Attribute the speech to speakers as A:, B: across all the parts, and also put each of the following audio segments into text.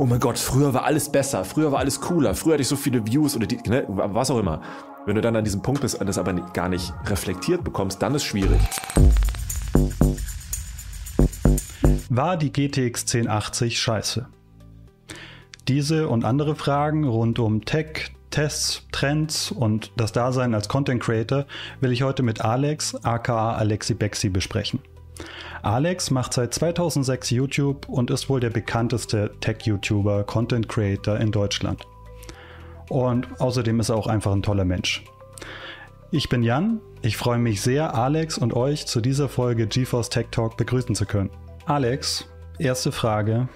A: oh mein Gott, früher war alles besser, früher war alles cooler, früher hatte ich so viele Views oder die, ne, was auch immer. Wenn du dann an diesem Punkt bist und das aber gar nicht reflektiert bekommst, dann ist es schwierig.
B: War die GTX 1080 scheiße? Diese und andere Fragen rund um Tech, Tests, Trends und das Dasein als Content Creator will ich heute mit Alex, aka Alexi Bexi, besprechen. Alex macht seit 2006 YouTube und ist wohl der bekannteste Tech-YouTuber, Content-Creator in Deutschland. Und außerdem ist er auch einfach ein toller Mensch. Ich bin Jan, ich freue mich sehr, Alex und euch zu dieser Folge GeForce Tech Talk begrüßen zu können. Alex, erste Frage.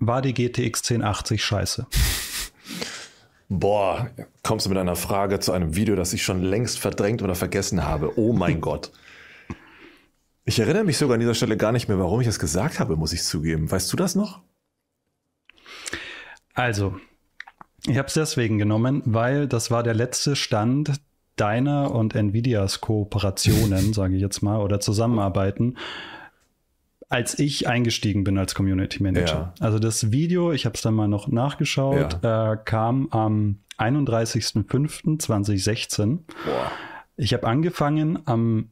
B: War die GTX 1080 scheiße?
A: Boah,
B: kommst du mit einer Frage
A: zu einem Video, das ich schon längst verdrängt oder vergessen habe? Oh mein Gott. Ich erinnere mich sogar an dieser Stelle gar nicht mehr, warum ich das gesagt habe, muss ich zugeben. Weißt du das noch?
B: Also, ich habe es deswegen genommen, weil das war der letzte Stand deiner und Nvidias Kooperationen, sage ich jetzt mal, oder Zusammenarbeiten, als ich eingestiegen bin als Community Manager. Ja. Also das Video, ich habe es dann mal noch nachgeschaut, ja. äh, kam am 31.05.2016. Ich habe angefangen am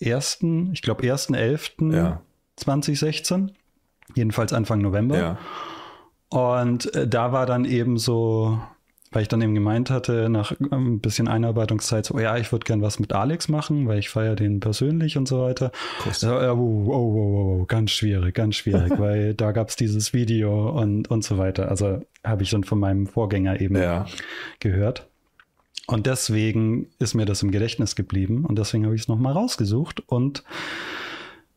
B: ersten, ich glaube, 1.11.2016. ja. jedenfalls Anfang November. Ja. Und äh, da war dann eben so, weil ich dann eben gemeint hatte, nach ein ähm, bisschen Einarbeitungszeit, so, oh ja, ich würde gern was mit Alex machen, weil ich feiere den persönlich und so weiter. Also, oh, oh, oh, ganz schwierig, ganz schwierig, weil da gab es dieses Video und, und so weiter. Also habe ich dann von meinem Vorgänger eben ja. gehört. Und deswegen ist mir das im Gedächtnis geblieben und deswegen habe ich es nochmal rausgesucht und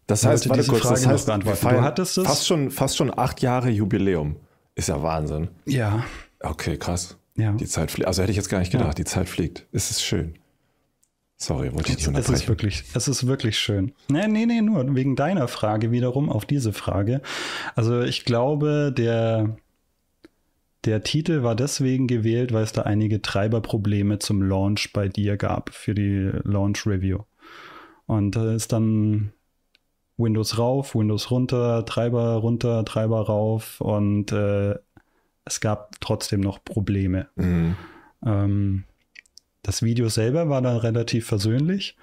B: das heißt, warte diese kurz, Frage das heißt, beantworten. Du hattest es fast schon, fast schon acht Jahre Jubiläum.
A: Ist ja Wahnsinn. Ja. Okay, krass. Ja. Die Zeit fliegt. Also hätte ich jetzt gar nicht gedacht, ja. die Zeit fliegt.
B: Es ist schön. Sorry, wollte ich nicht unterbrechen. Es ist wirklich, es ist wirklich schön. Nee, nee, nee, nur wegen deiner Frage wiederum auf diese Frage. Also ich glaube, der der Titel war deswegen gewählt, weil es da einige Treiberprobleme zum Launch bei dir gab für die Launch Review. Und da ist dann Windows rauf, Windows runter, Treiber runter, Treiber rauf und äh, es gab trotzdem noch Probleme. Mhm. Ähm, das Video selber war dann relativ versöhnlich,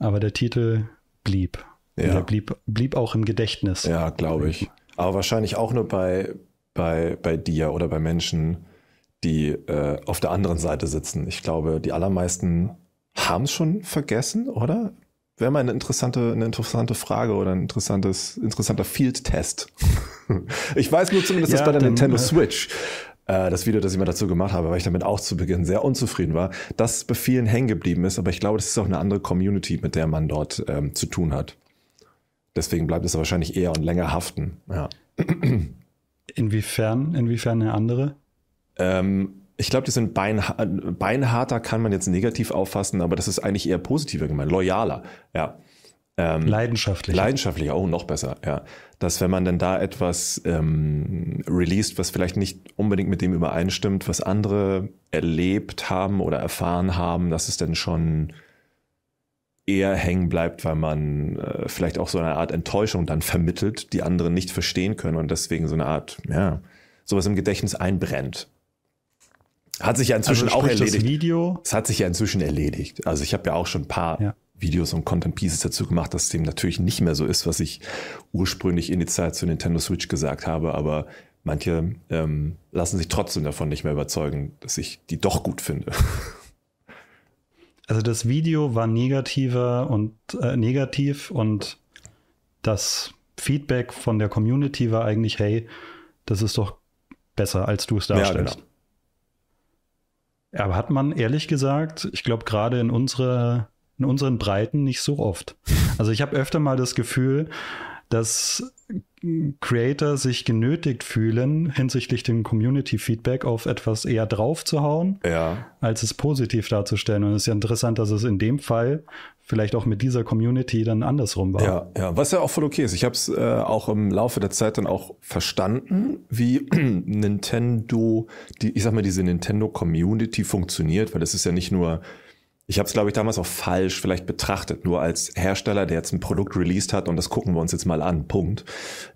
B: aber der Titel blieb. Ja. Der blieb, blieb auch im Gedächtnis.
A: Ja, glaube ich. Aber wahrscheinlich auch nur bei, bei, bei dir oder bei Menschen, die äh, auf der anderen Seite sitzen. Ich glaube, die allermeisten haben es schon vergessen, oder? Wäre mal eine interessante, eine interessante Frage oder ein interessantes, interessanter Field-Test. ich weiß nur zumindest, ja, dass bei der dann, Nintendo äh, Switch äh, das Video, das ich mal dazu gemacht habe, weil ich damit auch zu Beginn sehr unzufrieden war, das bei vielen hängen geblieben ist. Aber ich glaube, das ist auch eine andere Community, mit der man dort ähm, zu tun hat. Deswegen bleibt es wahrscheinlich eher und länger haften.
B: Ja. Inwiefern? Inwiefern eine andere? Ähm, ich glaube, die sind Bein, beinharter,
A: kann man jetzt negativ auffassen, aber das ist eigentlich eher positiver gemeint, loyaler, ja. Ähm, leidenschaftlicher. Leidenschaftlicher, oh, noch besser, ja. Dass wenn man dann da etwas ähm, released, was vielleicht nicht unbedingt mit dem übereinstimmt, was andere erlebt haben oder erfahren haben, dass es dann schon eher hängen bleibt, weil man äh, vielleicht auch so eine Art Enttäuschung dann vermittelt, die andere nicht verstehen können und deswegen so eine Art, ja, sowas im Gedächtnis einbrennt. Hat sich ja inzwischen also auch erledigt. Das Video? Es hat sich ja inzwischen erledigt. Also ich habe ja auch schon ein paar ja. Videos und Content Pieces dazu gemacht, dass dem natürlich nicht mehr so ist, was ich ursprünglich in die Zeit zu Nintendo Switch gesagt habe, aber manche ähm, lassen sich trotzdem davon nicht mehr überzeugen, dass ich die doch gut finde.
B: Also das Video war negativer und äh, negativ und das Feedback von der Community war eigentlich, hey, das ist doch besser, als du es darstellst. Ja, genau. Aber hat man ehrlich gesagt, ich glaube gerade in unserer in unseren Breiten nicht so oft. Also ich habe öfter mal das Gefühl, dass Creator sich genötigt fühlen, hinsichtlich dem Community-Feedback auf etwas eher draufzuhauen, ja. als es positiv darzustellen. Und es ist ja interessant, dass es in dem Fall vielleicht auch mit dieser Community dann andersrum war.
A: Ja, ja. was ja auch voll okay ist. Ich habe es äh, auch im Laufe der Zeit dann auch verstanden, wie Nintendo, die, ich sag mal, diese Nintendo-Community funktioniert, weil das ist ja nicht nur ich habe es, glaube ich, damals auch falsch vielleicht betrachtet, nur als Hersteller, der jetzt ein Produkt released hat und das gucken wir uns jetzt mal an, Punkt.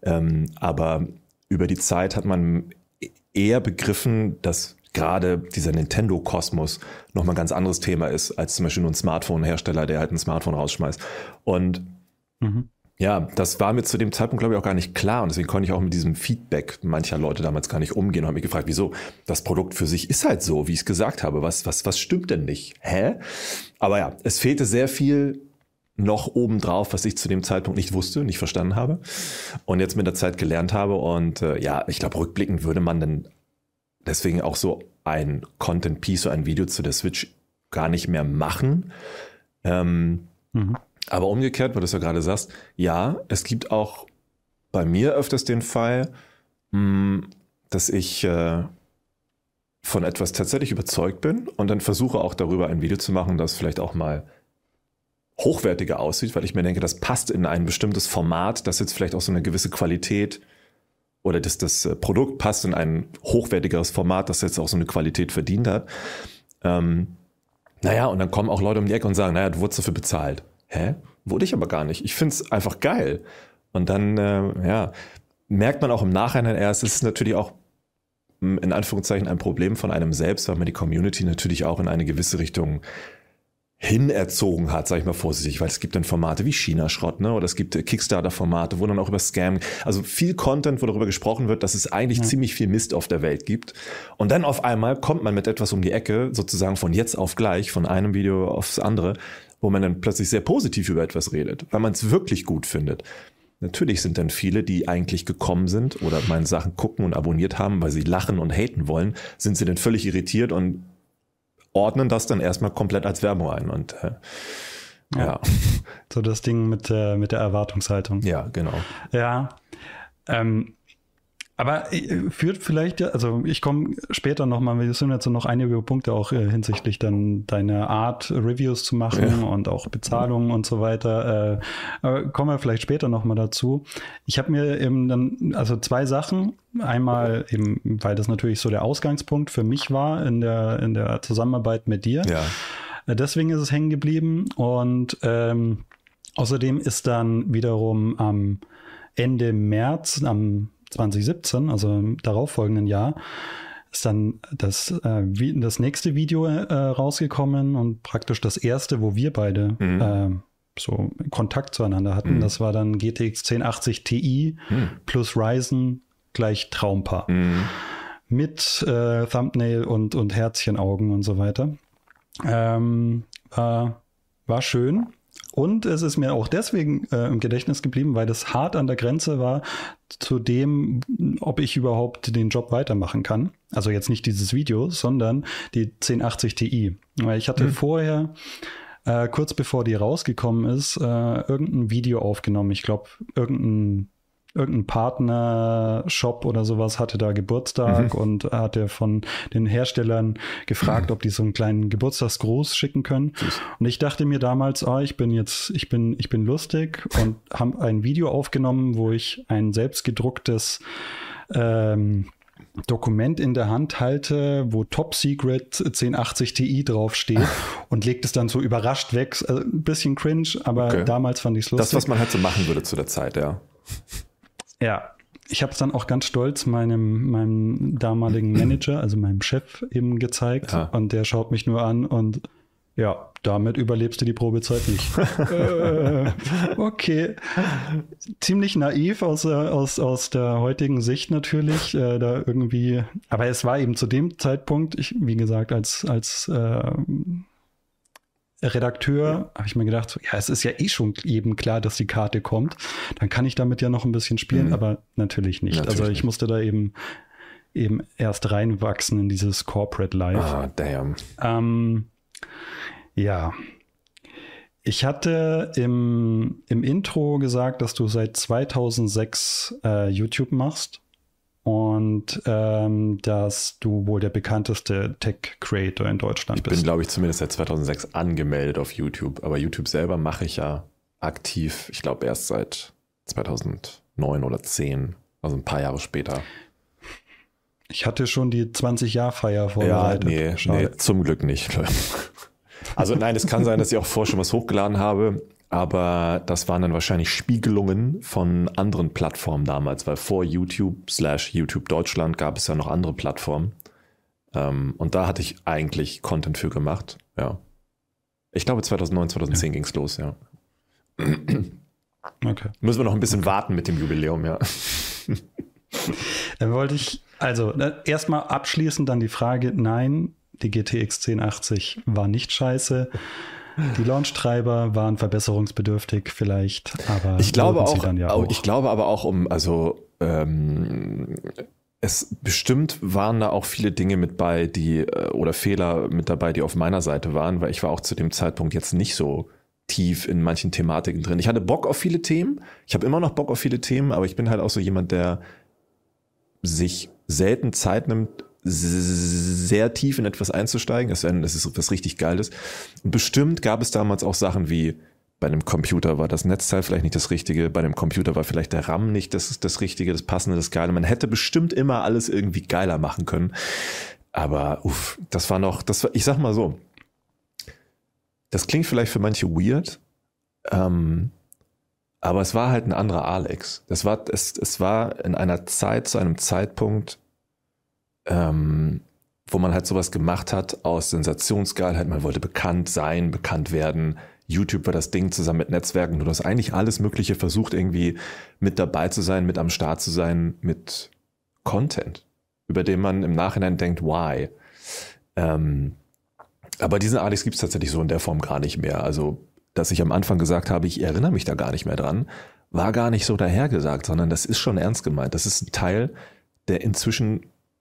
A: Ähm, aber über die Zeit hat man eher begriffen, dass gerade dieser Nintendo-Kosmos nochmal ein ganz anderes Thema ist, als zum Beispiel nur ein Smartphone-Hersteller, der halt ein Smartphone rausschmeißt. Und mhm. Ja, das war mir zu dem Zeitpunkt, glaube ich, auch gar nicht klar. Und deswegen konnte ich auch mit diesem Feedback mancher Leute damals gar nicht umgehen und habe mich gefragt, wieso? Das Produkt für sich ist halt so, wie ich es gesagt habe. Was, was, was stimmt denn nicht? Hä? Aber ja, es fehlte sehr viel noch obendrauf, was ich zu dem Zeitpunkt nicht wusste, nicht verstanden habe. Und jetzt mit der Zeit gelernt habe. Und äh, ja, ich glaube, rückblickend würde man dann deswegen auch so ein Content-Piece, so ein Video zu der Switch gar nicht mehr machen. Ähm, mhm aber umgekehrt, weil du es ja gerade sagst, ja, es gibt auch bei mir öfters den Fall, hm, dass ich äh, von etwas tatsächlich überzeugt bin und dann versuche auch darüber ein Video zu machen, das vielleicht auch mal hochwertiger aussieht, weil ich mir denke, das passt in ein bestimmtes Format, das jetzt vielleicht auch so eine gewisse Qualität oder dass das äh, Produkt passt in ein hochwertigeres Format, das jetzt auch so eine Qualität verdient hat. Ähm, naja, und dann kommen auch Leute um die Ecke und sagen, naja, du wurdest dafür bezahlt hä, wurde ich aber gar nicht. Ich finde es einfach geil. Und dann, äh, ja, merkt man auch im Nachhinein erst, es ist natürlich auch in Anführungszeichen ein Problem von einem selbst, weil man die Community natürlich auch in eine gewisse Richtung hinerzogen hat, sage ich mal vorsichtig, weil es gibt dann Formate wie China-Schrott, ne? Oder es gibt äh, Kickstarter-Formate, wo dann auch über Scam, also viel Content, wo darüber gesprochen wird, dass es eigentlich ja. ziemlich viel Mist auf der Welt gibt. Und dann auf einmal kommt man mit etwas um die Ecke, sozusagen von jetzt auf gleich, von einem Video aufs andere, wo man dann plötzlich sehr positiv über etwas redet, weil man es wirklich gut findet. Natürlich sind dann viele, die eigentlich gekommen sind oder meine Sachen gucken und abonniert haben, weil sie lachen und haten wollen, sind sie dann völlig irritiert und ordnen das dann
B: erstmal komplett als Werbung ein. Und äh, ja. ja. So das Ding mit, äh, mit der Erwartungshaltung. Ja, genau. Ja. Ähm, aber äh, führt vielleicht, also ich komme später nochmal, wir sind jetzt noch einige Punkte auch äh, hinsichtlich dann deiner Art, Reviews zu machen ja. und auch Bezahlungen und so weiter. Äh, kommen wir vielleicht später nochmal dazu. Ich habe mir eben dann, also zwei Sachen. Einmal eben, weil das natürlich so der Ausgangspunkt für mich war in der, in der Zusammenarbeit mit dir. Ja. Äh, deswegen ist es hängen geblieben. Und ähm, außerdem ist dann wiederum am Ende März, am 2017, also im darauffolgenden Jahr, ist dann das, äh, das nächste Video äh, rausgekommen und praktisch das erste, wo wir beide mhm. äh, so Kontakt zueinander hatten. Mhm. Das war dann GTX 1080 Ti mhm. plus Ryzen gleich Traumpaar. Mhm. Mit äh, Thumbnail und, und Herzchenaugen und so weiter. Ähm, war schön. Und es ist mir auch deswegen äh, im Gedächtnis geblieben, weil das hart an der Grenze war zu dem, ob ich überhaupt den Job weitermachen kann. Also jetzt nicht dieses Video, sondern die 1080 Ti. Weil ich hatte mhm. vorher äh, kurz bevor die rausgekommen ist, äh, irgendein Video aufgenommen. Ich glaube, irgendein irgendein Partnershop oder sowas hatte da Geburtstag mhm. und er von den Herstellern gefragt, mhm. ob die so einen kleinen Geburtstagsgruß schicken können. Süß. Und ich dachte mir damals, ah, ich bin jetzt, ich bin, ich bin lustig und habe ein Video aufgenommen, wo ich ein selbstgedrucktes ähm, Dokument in der Hand halte, wo Top Secret 1080 Ti draufsteht und legt es dann so überrascht weg. Also ein bisschen cringe, aber okay. damals fand ich es lustig. Das, was man halt so
A: machen würde zu der Zeit, ja.
B: Ja, ich habe es dann auch ganz stolz meinem, meinem damaligen Manager, also meinem Chef eben gezeigt. Ja. Und der schaut mich nur an und ja, damit überlebst du die Probezeit nicht. äh, okay. Ziemlich naiv aus, äh, aus, aus der heutigen Sicht natürlich. Äh, da irgendwie, aber es war eben zu dem Zeitpunkt, ich, wie gesagt, als, als äh, Redakteur, habe ich mir gedacht, so, ja, es ist ja eh schon eben klar, dass die Karte kommt. Dann kann ich damit ja noch ein bisschen spielen, mhm. aber natürlich nicht. Also natürlich also ich musste da eben eben erst reinwachsen in dieses Corporate Life. Ah, damn. Ähm, ja. Ich hatte im, im Intro gesagt, dass du seit 2006 äh, YouTube machst und ähm, dass du wohl der bekannteste Tech-Creator in Deutschland ich bist. Ich bin, glaube ich, zumindest
A: seit 2006 angemeldet auf YouTube, aber YouTube selber mache ich ja aktiv, ich glaube, erst seit 2009 oder 10, also ein paar Jahre später.
B: Ich hatte schon die 20-Jahr-Feier vorbereitet. Ja, nee, nee,
A: zum Glück nicht. Also nein, es kann sein, dass ich auch vorher schon was hochgeladen habe, aber das waren dann wahrscheinlich Spiegelungen von anderen Plattformen damals, weil vor YouTube slash YouTube Deutschland gab es ja noch andere Plattformen. Um, ähm, und da hatte ich eigentlich Content für gemacht. Ja. Ich glaube 2009, 2010 ja. ging es los, ja.
B: Okay. Müssen wir noch ein bisschen okay. warten mit dem Jubiläum, ja. Dann wollte ich, also ne, erstmal abschließend dann die Frage, nein, die GTX 1080 war nicht scheiße. Die Launch-Treiber waren verbesserungsbedürftig vielleicht, aber ich glaube auch, ja auch, Ich
A: glaube aber auch um, also ähm, es bestimmt waren da auch viele Dinge mit bei, die äh, oder Fehler mit dabei, die auf meiner Seite waren, weil ich war auch zu dem Zeitpunkt jetzt nicht so tief in manchen Thematiken drin. Ich hatte Bock auf viele Themen. Ich habe immer noch Bock auf viele Themen, aber ich bin halt auch so jemand, der sich selten Zeit nimmt, sehr tief in etwas einzusteigen. Es ist was richtig Geiles. bestimmt gab es damals auch Sachen wie, bei einem Computer war das Netzteil vielleicht nicht das Richtige, bei einem Computer war vielleicht der RAM nicht das, das Richtige, das Passende, das Geile. Man hätte bestimmt immer alles irgendwie geiler machen können. Aber uff, das war noch, das war, ich sag mal so, das klingt vielleicht für manche weird, ähm, aber es war halt ein anderer Alex. Das war, es, es war in einer Zeit, zu einem Zeitpunkt, ähm, wo man halt sowas gemacht hat aus Sensationsgeilheit. Man wollte bekannt sein, bekannt werden. YouTube war das Ding zusammen mit Netzwerken. Du hast eigentlich alles Mögliche versucht, irgendwie mit dabei zu sein, mit am Start zu sein, mit Content, über den man im Nachhinein denkt, why? Ähm, aber diesen Alex gibt es tatsächlich so in der Form gar nicht mehr. Also, dass ich am Anfang gesagt habe, ich erinnere mich da gar nicht mehr dran, war gar nicht so dahergesagt, sondern das ist schon ernst gemeint. Das ist ein Teil, der inzwischen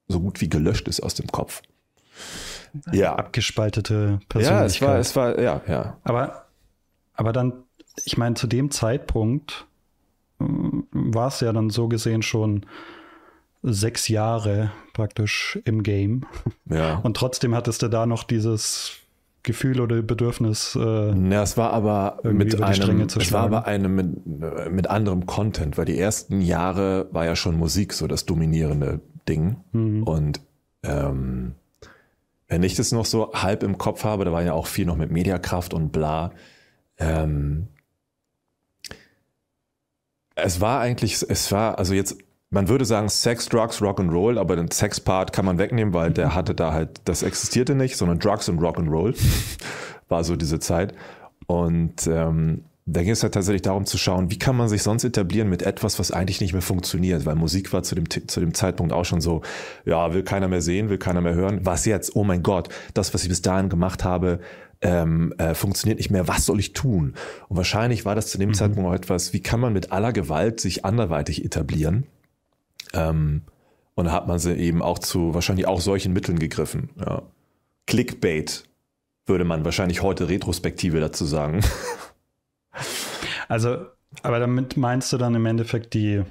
B: so gut wie gelöscht ist aus dem Kopf. Ja. Abgespaltete Persönlichkeit. Ja, es war, es war, ja, ja. Aber, aber dann, ich meine, zu dem Zeitpunkt äh, war es ja dann so gesehen schon sechs Jahre praktisch im Game. Ja. Und trotzdem hattest du da noch dieses Gefühl oder Bedürfnis. Äh, ja, es war aber mit einem, es war aber
A: einem mit, äh, mit anderem Content, weil die ersten Jahre war ja schon Musik so das dominierende Ding. Mhm. Und ähm, wenn ich das noch so halb im Kopf habe, da war ja auch viel noch mit Mediakraft und bla. Ähm, es war eigentlich, es war, also jetzt, man würde sagen Sex, Drugs, Rock'n'Roll, aber den Sex-Part kann man wegnehmen, weil der mhm. hatte da halt, das existierte nicht, sondern Drugs und Rock'n'Roll war so diese Zeit. Und ähm, da ging es halt tatsächlich darum zu schauen, wie kann man sich sonst etablieren mit etwas, was eigentlich nicht mehr funktioniert, weil Musik war zu dem, zu dem Zeitpunkt auch schon so, ja, will keiner mehr sehen, will keiner mehr hören. Was jetzt? Oh mein Gott, das, was ich bis dahin gemacht habe, ähm, äh, funktioniert nicht mehr. Was soll ich tun? Und wahrscheinlich war das zu dem mhm. Zeitpunkt auch etwas, wie kann man mit aller Gewalt sich anderweitig etablieren? Ähm, und da hat man sie eben auch zu wahrscheinlich auch solchen Mitteln gegriffen. Ja. Clickbait würde man wahrscheinlich heute Retrospektive dazu sagen.
B: Also, aber damit meinst du dann im Endeffekt die,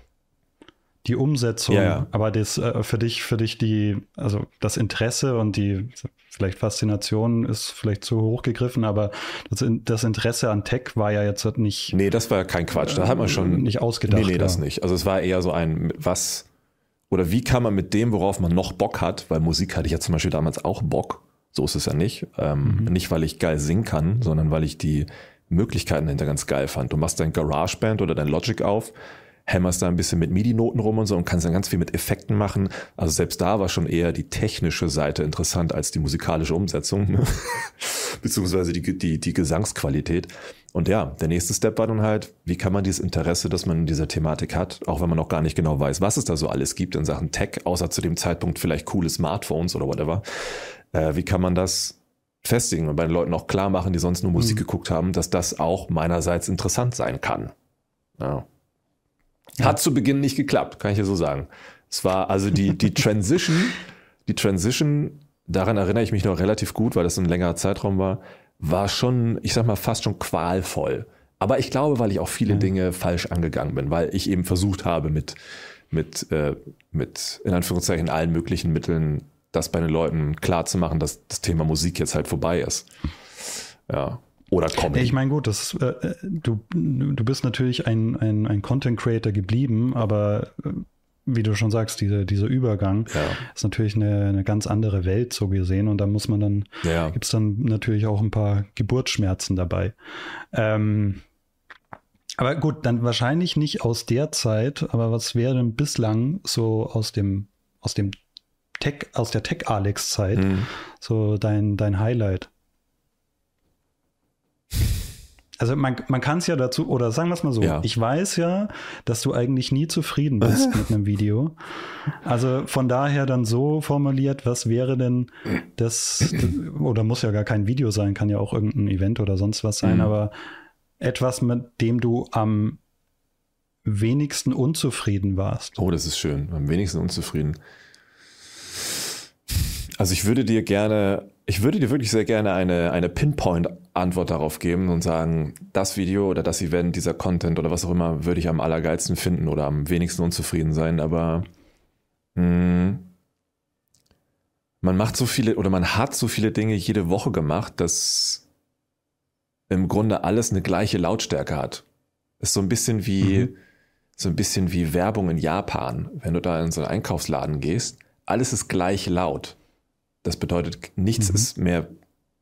B: die Umsetzung, ja, ja. aber das äh, für dich, für dich die, also das Interesse und die vielleicht Faszination ist vielleicht zu hoch gegriffen, aber das, das Interesse an Tech war ja jetzt nicht. Nee, das war ja kein Quatsch. Da äh, hat man äh, schon nicht ausgedacht. Nee, nee, ja. das
A: nicht. Also es war eher so ein, was oder wie kann man mit dem, worauf man noch Bock hat, weil Musik hatte ich ja zum Beispiel damals auch Bock. So ist es ja nicht. Ähm, mhm. Nicht, weil ich geil singen kann, sondern weil ich die Möglichkeiten dahinter ganz geil fand. Du machst dein GarageBand oder dein Logic auf, hämmerst da ein bisschen mit MIDI-Noten rum und so und kannst dann ganz viel mit Effekten machen. Also selbst da war schon eher die technische Seite interessant als die musikalische Umsetzung, ne? beziehungsweise die, die, die Gesangsqualität. Und ja, der nächste Step war dann halt, wie kann man dieses Interesse, das man in dieser Thematik hat, auch wenn man noch gar nicht genau weiß, was es da so alles gibt in Sachen Tech, außer zu dem Zeitpunkt vielleicht coole Smartphones oder whatever, äh, wie kann man das festigen und bei den Leuten auch klar machen, die sonst nur Musik mhm. geguckt haben, dass das auch meinerseits interessant sein kann. Ja. Hat ja. zu Beginn nicht geklappt, kann ich ja so sagen. Es war also die, die Transition, die Transition, daran erinnere ich mich noch relativ gut, weil das ein längerer Zeitraum war, war schon, ich sag mal, fast schon qualvoll. Aber ich glaube, weil ich auch viele ja. Mhm. Dinge falsch angegangen bin, weil ich eben versucht habe, mit, mit, äh, mit in Anführungszeichen allen möglichen Mitteln das bei den Leuten klar zu machen, dass das Thema Musik jetzt halt vorbei ist.
B: Ja. Oder Comedy. Ich meine, gut, das, äh, du, du bist natürlich ein, ein, ein Content Creator geblieben, aber äh, wie du schon sagst, diese, dieser Übergang ja. ist natürlich eine, eine, ganz andere Welt so gesehen und da muss man dann, ja. gibt es dann natürlich auch ein paar Geburtsschmerzen dabei. Ähm, aber gut, dann wahrscheinlich nicht aus der Zeit, aber was wäre denn bislang so aus dem, aus dem Tech, aus der Tech-Alex-Zeit. Mhm. So dein, dein Highlight. Also man, man kann es ja dazu, oder sagen wir es mal so, ja. ich weiß ja, dass du eigentlich nie zufrieden bist mit einem Video. Also von daher dann so formuliert, was wäre denn das, oder muss ja gar kein Video sein, kann ja auch irgendein Event oder sonst was sein, mhm. aber etwas, mit dem du am wenigsten unzufrieden warst. Oh, das ist schön, am wenigsten unzufrieden.
A: Also ich würde dir gerne, ich würde dir wirklich sehr gerne eine, eine Pinpoint-Antwort darauf geben und sagen, das Video oder das Event, dieser Content oder was auch immer, würde ich am allergeilsten finden oder am wenigsten unzufrieden sein, aber mh, hm, man macht so viele oder man hat so viele Dinge jede Woche gemacht, dass im Grunde alles eine gleiche Lautstärke hat. Ist so ein bisschen wie, mhm. so ein bisschen wie Werbung in Japan, wenn du da in so einen Einkaufsladen gehst alles ist gleich laut. Das bedeutet, nichts mhm. ist mehr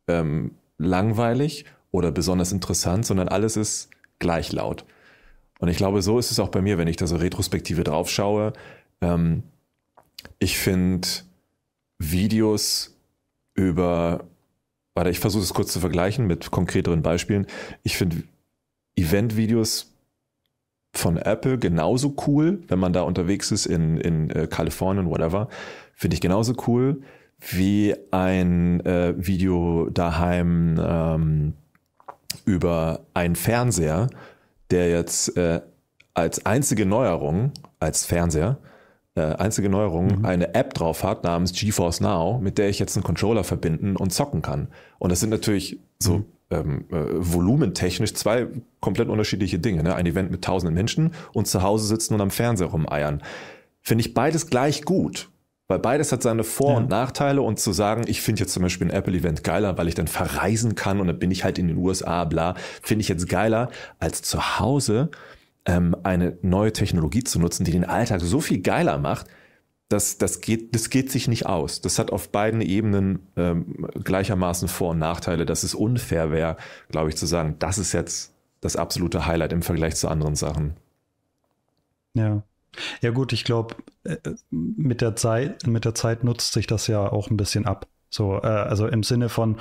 A: ähm, langweilig oder besonders interessant, sondern alles ist gleich laut. Und ich glaube, so ist es auch bei mir, wenn ich da so retrospektive drauf schaue. Ähm, ich finde Videos über, warte, ich versuche es kurz zu vergleichen mit konkreteren Beispielen. Ich finde Event-Videos von Apple genauso cool, wenn man da unterwegs ist in, in äh, Kalifornien, whatever, finde ich genauso cool wie ein äh, Video daheim ähm, über einen Fernseher, der jetzt äh, als einzige Neuerung, als Fernseher, äh, einzige Neuerung, mhm. eine App drauf hat namens GeForce Now, mit der ich jetzt einen Controller verbinden und zocken kann. Und das sind natürlich so mhm. ähm, äh, volumentechnisch zwei komplett unterschiedliche Dinge. Ne? Ein Event mit tausenden Menschen und zu Hause sitzen und am Fernseher rumeiern. Finde ich beides gleich gut. Weil beides hat seine Vor- ja. und Nachteile und zu sagen, ich finde jetzt zum Beispiel ein Apple-Event geiler, weil ich dann verreisen kann und dann bin ich halt in den USA, bla, finde ich jetzt geiler, als zu Hause ähm, eine neue Technologie zu nutzen, die den Alltag so viel geiler macht, dass das geht, das geht sich nicht aus. Das hat auf beiden Ebenen ähm, gleichermaßen Vor- und Nachteile, dass es unfair wäre, glaube ich, zu sagen, das ist jetzt das absolute Highlight im Vergleich zu anderen Sachen.
B: Ja. Ja gut, ich glaube, äh, mit der Zeit, mit der Zeit nutzt sich das ja auch ein bisschen ab. So, äh, also im Sinne von,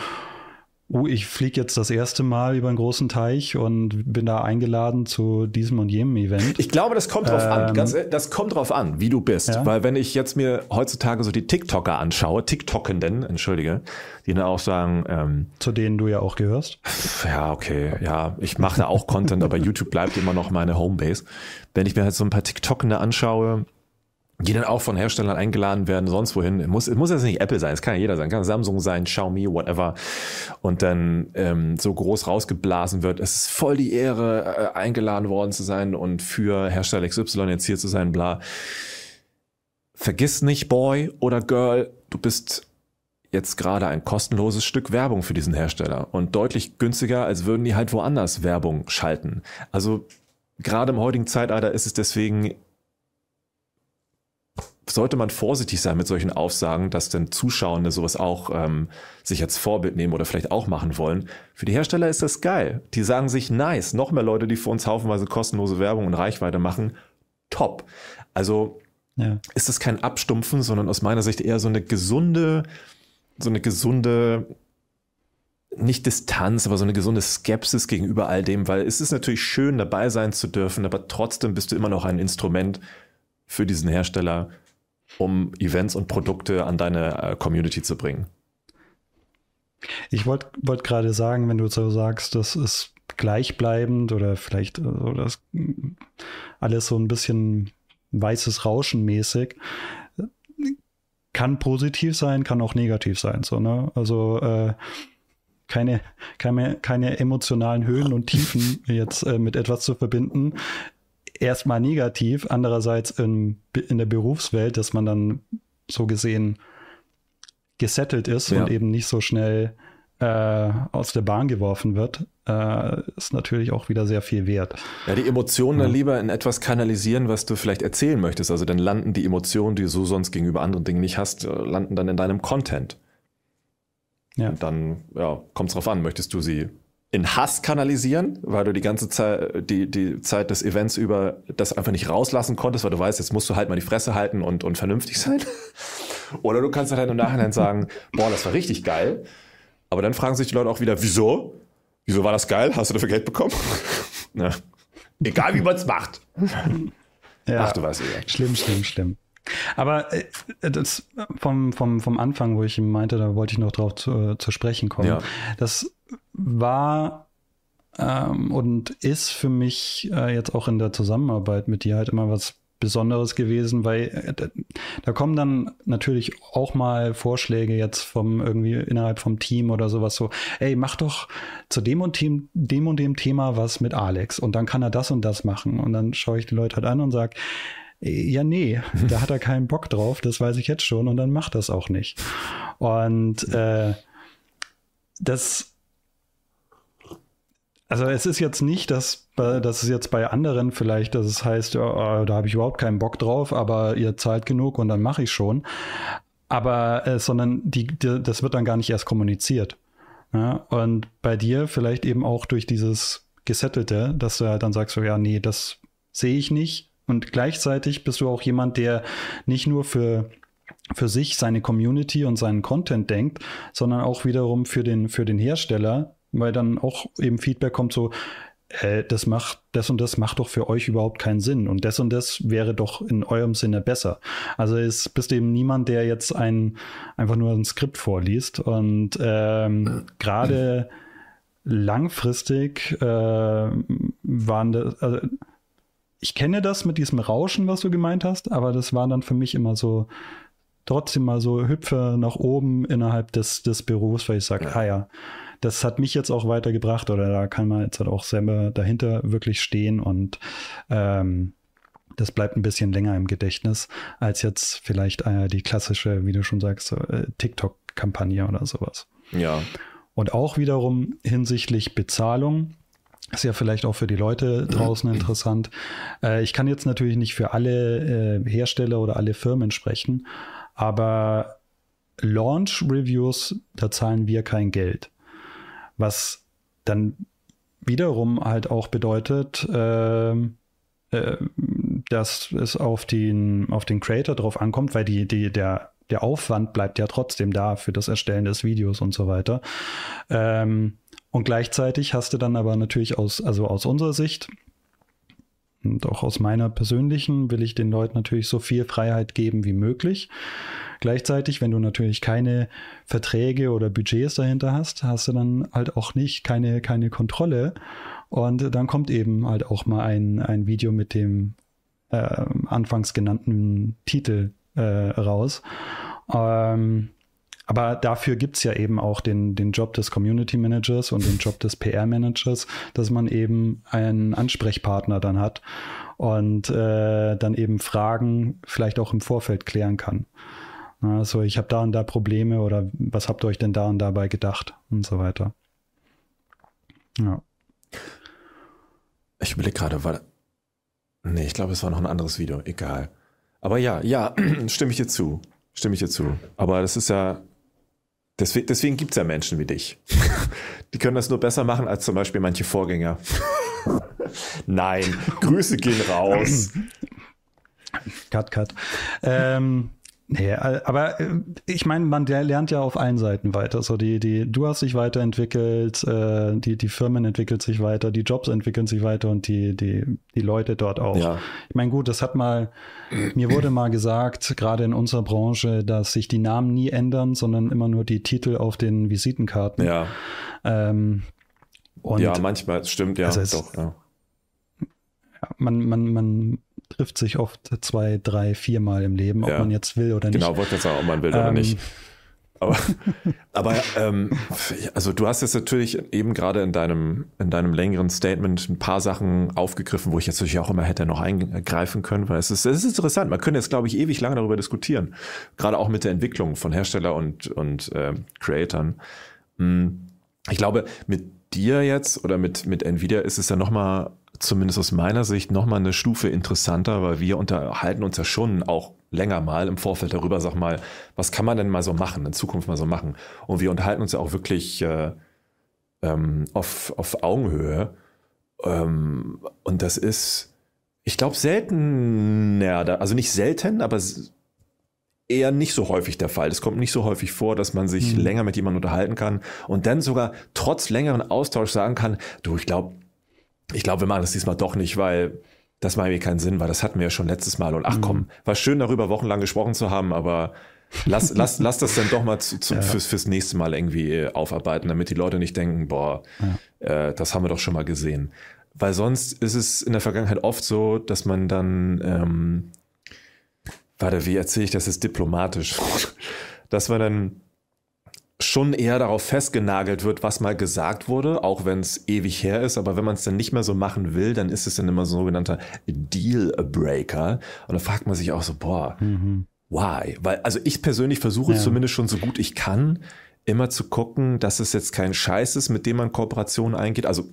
B: oh, ich fliege jetzt das erste Mal über einen großen Teich und bin da eingeladen zu diesem und jenem Event. Ich
A: glaube, das kommt drauf ähm, an. Ganz, ähm, das kommt drauf an, wie du bist. Ja? Weil wenn ich jetzt mir heutzutage so die TikToker anschaue, TikTokenden, entschuldige, die dann auch sagen, ähm, zu denen du ja auch gehörst. Ja, okay, ja, ich mache da auch Content, aber YouTube bleibt immer noch meine Homebase. Wenn ich mir halt so ein paar TikTokende anschaue, die dann auch von Herstellern eingeladen werden, sonst wohin. Muss, muss jetzt nicht Apple sein, es kann ja jeder sein, kann Samsung sein, Xiaomi, whatever. Und dann ähm, so groß rausgeblasen wird. Es ist voll die Ehre, äh, eingeladen worden zu sein und für Hersteller XY jetzt hier zu sein, bla. Vergiss nicht, Boy oder Girl, du bist jetzt gerade ein kostenloses Stück Werbung für diesen Hersteller und deutlich günstiger, als würden die halt woanders Werbung schalten. Also gerade im heutigen Zeitalter ist es deswegen sollte man vorsichtig sein mit solchen Aufsagen, dass denn Zuschauende sowas auch ähm, sich als Vorbild nehmen oder vielleicht auch machen wollen. Für die Hersteller ist das geil. Die sagen sich, nice, noch mehr Leute, die für uns haufenweise kostenlose Werbung und Reichweite machen, top. Also ja. ist das kein Abstumpfen, sondern aus meiner Sicht eher so eine gesunde, so eine gesunde, nicht Distanz, aber so eine gesunde Skepsis gegenüber all dem, weil es ist natürlich schön, dabei sein zu dürfen, aber trotzdem bist du immer noch ein Instrument für diesen Hersteller um Events und Produkte an deine äh, Community zu bringen.
B: Ich wollte wollt, gerade sagen, wenn du so sagst, das ist gleichbleibend oder vielleicht äh, oder alles so ein bisschen weißes Rauschen mäßig, kann positiv sein, kann auch negativ sein. So, ne? Also äh, keine, keine, keine emotionalen Höhen und Tiefen jetzt äh, mit etwas zu verbinden, erstmal negativ, andererseits in, in der Berufswelt, dass man dann so gesehen gesettelt ist ja. und eben nicht so schnell äh, aus der Bahn geworfen wird, äh, ist natürlich auch wieder sehr viel wert.
A: Ja, die Emotionen ja. dann lieber in etwas kanalisieren, was du vielleicht erzählen möchtest. Also dann landen die Emotionen, die du so sonst gegenüber anderen Dingen nicht hast, äh, landen dann in deinem Content. Ja. Und dann ja, kommt es darauf an, möchtest du sie in Hass kanalisieren, weil du die ganze Zeit, die, die Zeit des Events über das einfach nicht rauslassen konntest, weil du weißt, jetzt musst du halt mal die Fresse halten und, und vernünftig sein. Oder du kannst halt im Nachhinein sagen, boah, das war richtig geil. Aber dann fragen sich die Leute auch wieder, wieso? Wieso war das geil? Hast du dafür Geld bekommen? Na, egal wie man es macht.
B: Ja. Ach, du weißt ja. Schlimm, schlimm, schlimm. Aber äh, das vom, vom, vom Anfang, wo ich ihm meinte, da wollte ich noch drauf zu, äh, zu sprechen kommen, ja. dass war ähm, und ist für mich äh, jetzt auch in der Zusammenarbeit mit dir halt immer was Besonderes gewesen, weil äh, da kommen dann natürlich auch mal Vorschläge jetzt vom irgendwie innerhalb vom Team oder sowas so, ey, mach doch zu dem und dem, dem und dem Thema was mit Alex und dann kann er das und das machen. Und dann schaue ich die Leute halt an und sage, äh, ja, nee, da hat er keinen Bock drauf, das weiß ich jetzt schon und dann macht das auch nicht. Und äh, das also es ist jetzt nicht, dass, dass es jetzt bei anderen vielleicht, dass es heißt, oh, da habe ich überhaupt keinen Bock drauf, aber ihr zahlt genug und dann mache ich schon. Aber äh, sondern die, die, das wird dann gar nicht erst kommuniziert. Ja? Und bei dir vielleicht eben auch durch dieses Gesettelte, dass du halt dann sagst, so, ja, nee, das sehe ich nicht. Und gleichzeitig bist du auch jemand, der nicht nur für für sich seine Community und seinen Content denkt, sondern auch wiederum für den, für den Hersteller, weil dann auch eben Feedback kommt so, äh, das macht, das und das macht doch für euch überhaupt keinen Sinn und das und das wäre doch in eurem Sinne besser. Also es bist eben niemand, der jetzt ein, einfach nur ein Skript vorliest und ähm, gerade langfristig äh, waren das, also ich kenne das mit diesem Rauschen, was du gemeint hast, aber das war dann für mich immer so, trotzdem mal so Hüpfe nach oben innerhalb des, des Büros, weil ich sage, ja. ah ja, das hat mich jetzt auch weitergebracht oder da kann man jetzt halt auch selber dahinter wirklich stehen und ähm, das bleibt ein bisschen länger im Gedächtnis als jetzt vielleicht äh, die klassische, wie du schon sagst, äh, TikTok-Kampagne oder sowas. Ja. Und auch wiederum hinsichtlich Bezahlung. Ist ja vielleicht auch für die Leute draußen interessant. Äh, ich kann jetzt natürlich nicht für alle äh, Hersteller oder alle Firmen sprechen, aber Launch-Reviews, da zahlen wir kein Geld was dann wiederum halt auch bedeutet, äh, äh, dass es auf den, auf den Creator drauf ankommt, weil die, die, der, der Aufwand bleibt ja trotzdem da für das Erstellen des Videos und so weiter. Ähm, und gleichzeitig hast du dann aber natürlich aus, also aus unserer Sicht, und auch aus meiner persönlichen will ich den Leuten natürlich so viel Freiheit geben wie möglich. Gleichzeitig, wenn du natürlich keine Verträge oder Budgets dahinter hast, hast du dann halt auch nicht keine, keine Kontrolle. Und dann kommt eben halt auch mal ein, ein Video mit dem äh, anfangs genannten Titel äh, raus. Ähm, aber dafür gibt es ja eben auch den, den Job des Community Managers und den Job des PR-Managers, dass man eben einen Ansprechpartner dann hat und äh, dann eben Fragen vielleicht auch im Vorfeld klären kann. Also ich habe da und da Probleme oder was habt ihr euch denn da und dabei gedacht und so weiter. Ja.
A: Ich überlege gerade, weil. Nee, ich glaube, es war noch ein anderes Video. Egal. Aber ja, ja, stimme ich dir zu. Stimme ich dir zu. Aber das ist ja, Deswegen, deswegen gibt es ja Menschen wie dich. Die können das nur besser machen als zum Beispiel manche Vorgänger. Nein, Grüße gehen raus.
B: Cut, cut. Ähm, Nee, aber äh, ich meine, man lernt ja auf allen Seiten weiter. So die, die, du hast dich weiterentwickelt, äh, die, die Firmen entwickeln sich weiter, die Jobs entwickeln sich weiter und die, die, die Leute dort auch. Ja. Ich meine, gut, das hat mal, mir wurde mal gesagt, gerade in unserer Branche, dass sich die Namen nie ändern, sondern immer nur die Titel auf den Visitenkarten. Ja. Ähm, ja, manchmal, stimmt, ja, also es, doch, ja. Man, man, man trifft sich oft zwei, drei, vier Mal im Leben, ob ja. man jetzt will oder genau, nicht. Genau, wollte ich sagen, ob man will ähm, oder nicht.
A: Aber, aber ähm, also du hast jetzt natürlich eben gerade in deinem, in deinem längeren Statement ein paar Sachen aufgegriffen, wo ich jetzt natürlich auch immer hätte noch eingreifen können, weil es ist, es ist interessant. Man könnte jetzt, glaube ich, ewig lange darüber diskutieren. Gerade auch mit der Entwicklung von Hersteller und, und äh, Creatern. Hm, ich glaube, mit dir jetzt oder mit, mit Nvidia ist es ja nochmal zumindest aus meiner Sicht, nochmal eine Stufe interessanter, weil wir unterhalten uns ja schon auch länger mal im Vorfeld darüber, sag mal, was kann man denn mal so machen, in Zukunft mal so machen. Und wir unterhalten uns ja auch wirklich äh, ähm, auf, auf Augenhöhe. Ähm, und das ist, ich glaube, selten, also nicht selten, aber eher nicht so häufig der Fall. Es kommt nicht so häufig vor, dass man sich mhm. länger mit jemandem unterhalten kann und dann sogar trotz längeren Austausch sagen kann, du, ich glaube, ich glaube, wir machen das diesmal doch nicht, weil das macht mir keinen Sinn, weil das hatten wir ja schon letztes Mal. Und ach komm, mhm. war schön darüber wochenlang gesprochen zu haben, aber lass, lass, lass das dann doch mal zu, zu, ja. fürs, fürs nächste Mal irgendwie äh, aufarbeiten, damit die Leute nicht denken, boah, ja. äh, das haben wir doch schon mal gesehen. Weil sonst ist es in der Vergangenheit oft so, dass man dann, ähm, warte, wie erzähle ich das jetzt diplomatisch, dass man dann schon eher darauf festgenagelt wird, was mal gesagt wurde, auch wenn es ewig her ist. Aber wenn man es dann nicht mehr so machen will, dann ist es dann immer so ein sogenannter Deal Breaker. Und da fragt man sich auch so, boah, mhm. why? Weil, also ich persönlich versuche ja. zumindest schon so gut ich kann, immer zu gucken, dass es jetzt kein Scheiß ist, mit dem man Kooperationen eingeht. Also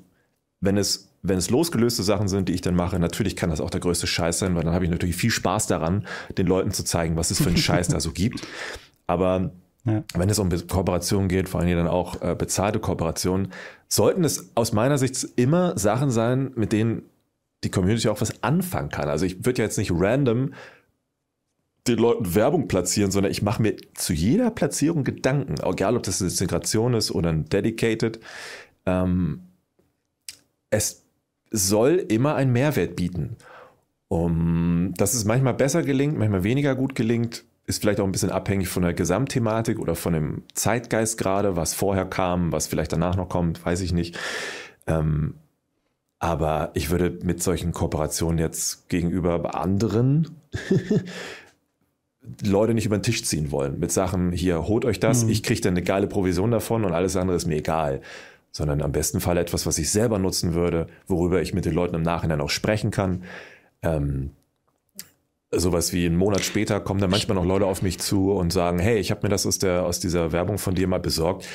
A: wenn es wenn es losgelöste Sachen sind, die ich dann mache, natürlich kann das auch der größte Scheiß sein, weil dann habe ich natürlich viel Spaß daran, den Leuten zu zeigen, was es für einen Scheiß da so gibt. Aber ja. Wenn es um Kooperationen geht, vor allem dann auch äh, bezahlte Kooperationen, sollten es aus meiner Sicht immer Sachen sein, mit denen die Community auch was anfangen kann. Also ich würde ja jetzt nicht random den Leuten Werbung platzieren, sondern ich mache mir zu jeder Platzierung Gedanken, egal ob das eine Integration ist oder ein Dedicated. Ähm, es soll immer einen Mehrwert bieten. Um, dass es manchmal besser gelingt, manchmal weniger gut gelingt, ist vielleicht auch ein bisschen abhängig von der Gesamtthematik oder von dem Zeitgeist gerade, was vorher kam, was vielleicht danach noch kommt, weiß ich nicht. Ähm, aber ich würde mit solchen Kooperationen jetzt gegenüber anderen Leute nicht über den Tisch ziehen wollen. Mit Sachen, hier, holt euch das, mhm. ich kriege dann eine geile Provision davon und alles andere ist mir egal. Sondern am besten Fall etwas, was ich selber nutzen würde, worüber ich mit den Leuten im Nachhinein auch sprechen kann. Ähm, sowas wie einen Monat später kommen dann manchmal noch Leute auf mich zu und sagen, hey, ich habe mir das aus, der, aus dieser Werbung von dir mal besorgt.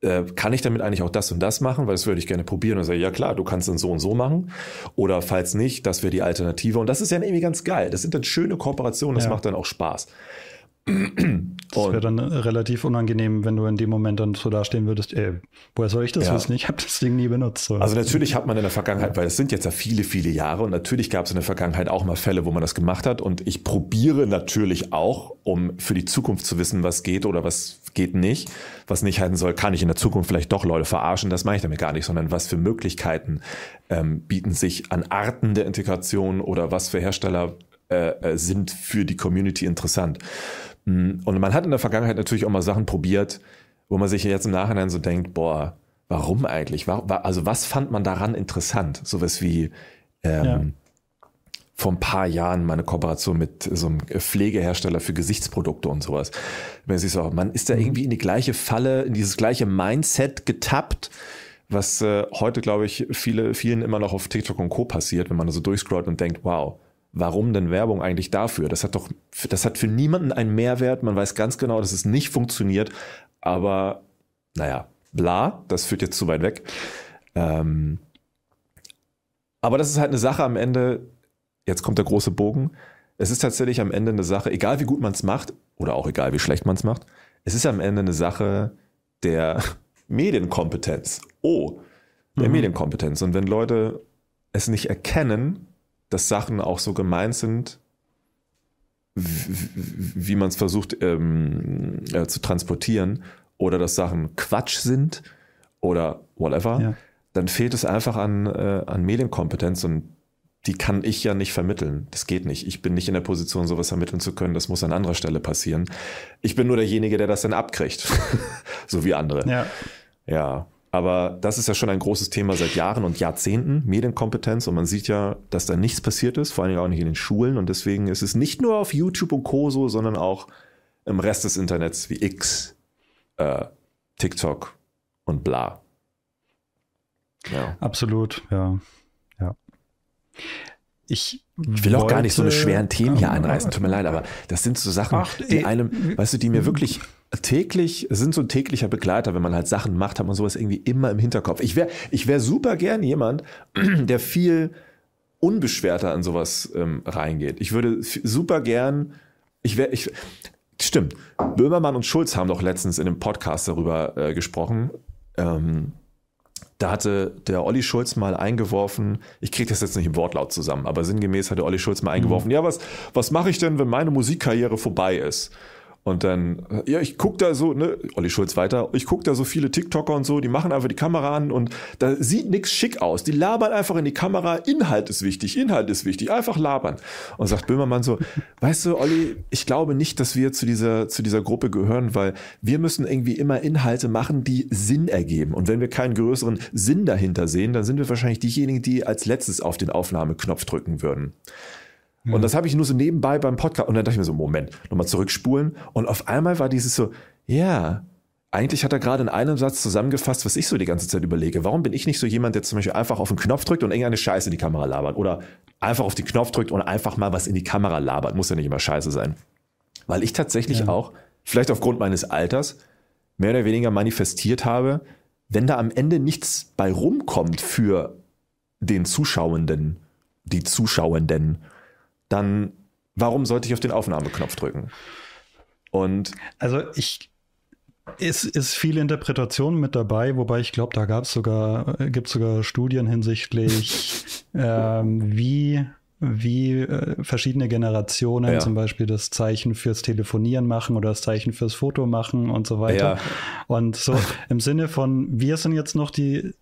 A: Äh, kann ich damit eigentlich auch das und das machen? Weil das würde ich gerne probieren. Und sage, ja klar, du kannst dann so und so machen. Oder falls nicht, das wäre die Alternative. Und das ist ja irgendwie ganz geil. Das sind dann schöne Kooperationen, das ja. macht dann auch Spaß.
B: Das wäre dann äh, relativ unangenehm, wenn du in dem Moment dann so dastehen würdest, ey, äh, woher soll ich das ja. wissen? Ich habe das Ding nie benutzt. So. Also natürlich
A: hat man in der Vergangenheit, weil es sind jetzt ja viele, viele Jahre und natürlich gab es in der Vergangenheit auch mal Fälle, wo man das gemacht hat und ich probiere natürlich auch, um für die Zukunft zu wissen, was geht oder was geht nicht, was nicht halten soll, kann ich in der Zukunft vielleicht doch Leute verarschen, das mache ich damit gar nicht, sondern was für Möglichkeiten ähm, bieten sich an Arten der Integration oder was für Hersteller äh, äh sind für die Community interessant. Mhm. Und man hat in der Vergangenheit natürlich auch mal Sachen probiert, wo man sich jetzt im Nachhinein so denkt, boah, warum eigentlich? Also was fand man daran interessant? Sowas wie ähm, ja. vor ein paar Jahren meine Kooperation mit so einem Pflegehersteller für Gesichtsprodukte und sowas. Man, sieht so, man ist da mhm. irgendwie in die gleiche Falle, in dieses gleiche Mindset getappt, was äh, heute, glaube ich, viele, vielen immer noch auf TikTok und Co. passiert, wenn man da so durchscrollt und denkt, wow, warum denn Werbung eigentlich dafür? Das hat doch, das hat für niemanden einen Mehrwert. Man weiß ganz genau, dass es nicht funktioniert. Aber naja, bla, das führt jetzt zu weit weg. Ähm, aber das ist halt eine Sache am Ende. Jetzt kommt der große Bogen. Es ist tatsächlich am Ende eine Sache, egal wie gut man es macht oder auch egal wie schlecht man es macht, es ist am Ende eine Sache der Medienkompetenz. Oh, der mhm. Medienkompetenz. Und wenn Leute es nicht erkennen, dass Sachen auch so gemeint sind, wie man es versucht ähm, äh, zu transportieren, oder dass Sachen Quatsch sind oder whatever, ja. dann fehlt es einfach an, äh, an Medienkompetenz und die kann ich ja nicht vermitteln. Das geht nicht. Ich bin nicht in der Position, sowas vermitteln zu können. Das muss an anderer Stelle passieren. Ich bin nur derjenige, der das dann abkriegt. so wie andere. Ja. Ja. Aber das ist ja schon ein großes Thema seit Jahren und Jahrzehnten, Medienkompetenz. Und man sieht ja, dass da nichts passiert ist, vor allem auch nicht in den Schulen. Und deswegen ist es nicht nur auf YouTube und Co. so, sondern auch im Rest des Internets wie X, äh, TikTok
B: und bla. Ja. Absolut, ja. ja. Ich, ich will wollte, auch gar nicht so eine schweren Themen hier einreißen, tut mir leid,
A: aber das sind so Sachen, ach, die äh, einem, weißt du, die mir wirklich täglich, sind so ein täglicher Begleiter, wenn man halt Sachen macht, hat man sowas irgendwie immer im Hinterkopf. Ich wäre ich wär super gern jemand, der viel unbeschwerter an sowas ähm, reingeht. Ich würde super gern, ich wäre, ich, stimmt, Böhmermann und Schulz haben doch letztens in einem Podcast darüber äh, gesprochen. Ähm, da hatte der Olli Schulz mal eingeworfen, ich kriege das jetzt nicht im Wortlaut zusammen, aber sinngemäß hat der Olli Schulz mal mhm. eingeworfen, mhm. ja, was, was mache ich denn, wenn meine Musikkarriere vorbei ist? Und dann, ja, ich guck da so, ne, Olli Schulz weiter, ich guck da so viele TikToker und so, die machen einfach die Kamera an und da sieht nix schick aus. Die labern einfach in die Kamera, Inhalt ist wichtig, Inhalt ist wichtig, einfach labern. Und sagt Böhmermann so, weißt du, Olli, ich glaube nicht, dass wir zu dieser, zu dieser Gruppe gehören, weil wir müssen irgendwie immer Inhalte machen, die Sinn ergeben. Und wenn wir keinen größeren Sinn dahinter sehen, dann sind wir wahrscheinlich diejenigen, die als letztes auf den Aufnahmeknopf drücken würden. Und das habe ich nur so nebenbei beim Podcast. Und dann dachte ich mir so, Moment, nochmal zurückspulen. Und auf einmal war dieses so, ja, eigentlich hat er gerade in einem Satz zusammengefasst, was ich so die ganze Zeit überlege. Warum bin ich nicht so jemand, der zum Beispiel einfach auf den Knopf drückt und irgendeine Scheiße in die Kamera labert? Oder einfach auf den Knopf drückt und einfach mal was in die Kamera labert. Muss ja nicht immer Scheiße sein. Weil ich tatsächlich ja. auch, vielleicht aufgrund meines Alters, mehr oder weniger manifestiert habe, wenn da am Ende nichts bei rumkommt für den Zuschauenden, die Zuschauenden, dann warum sollte ich auf den Aufnahmeknopf drücken? Und
B: also ich es ist viel Interpretation mit dabei, wobei ich glaube, da gab es sogar, äh, gibt es sogar Studien hinsichtlich, ähm, wie wie äh, verschiedene Generationen ja. zum Beispiel das Zeichen fürs Telefonieren machen oder das Zeichen fürs Foto machen und so weiter. Ja. Und so im Sinne von, wir sind jetzt noch die,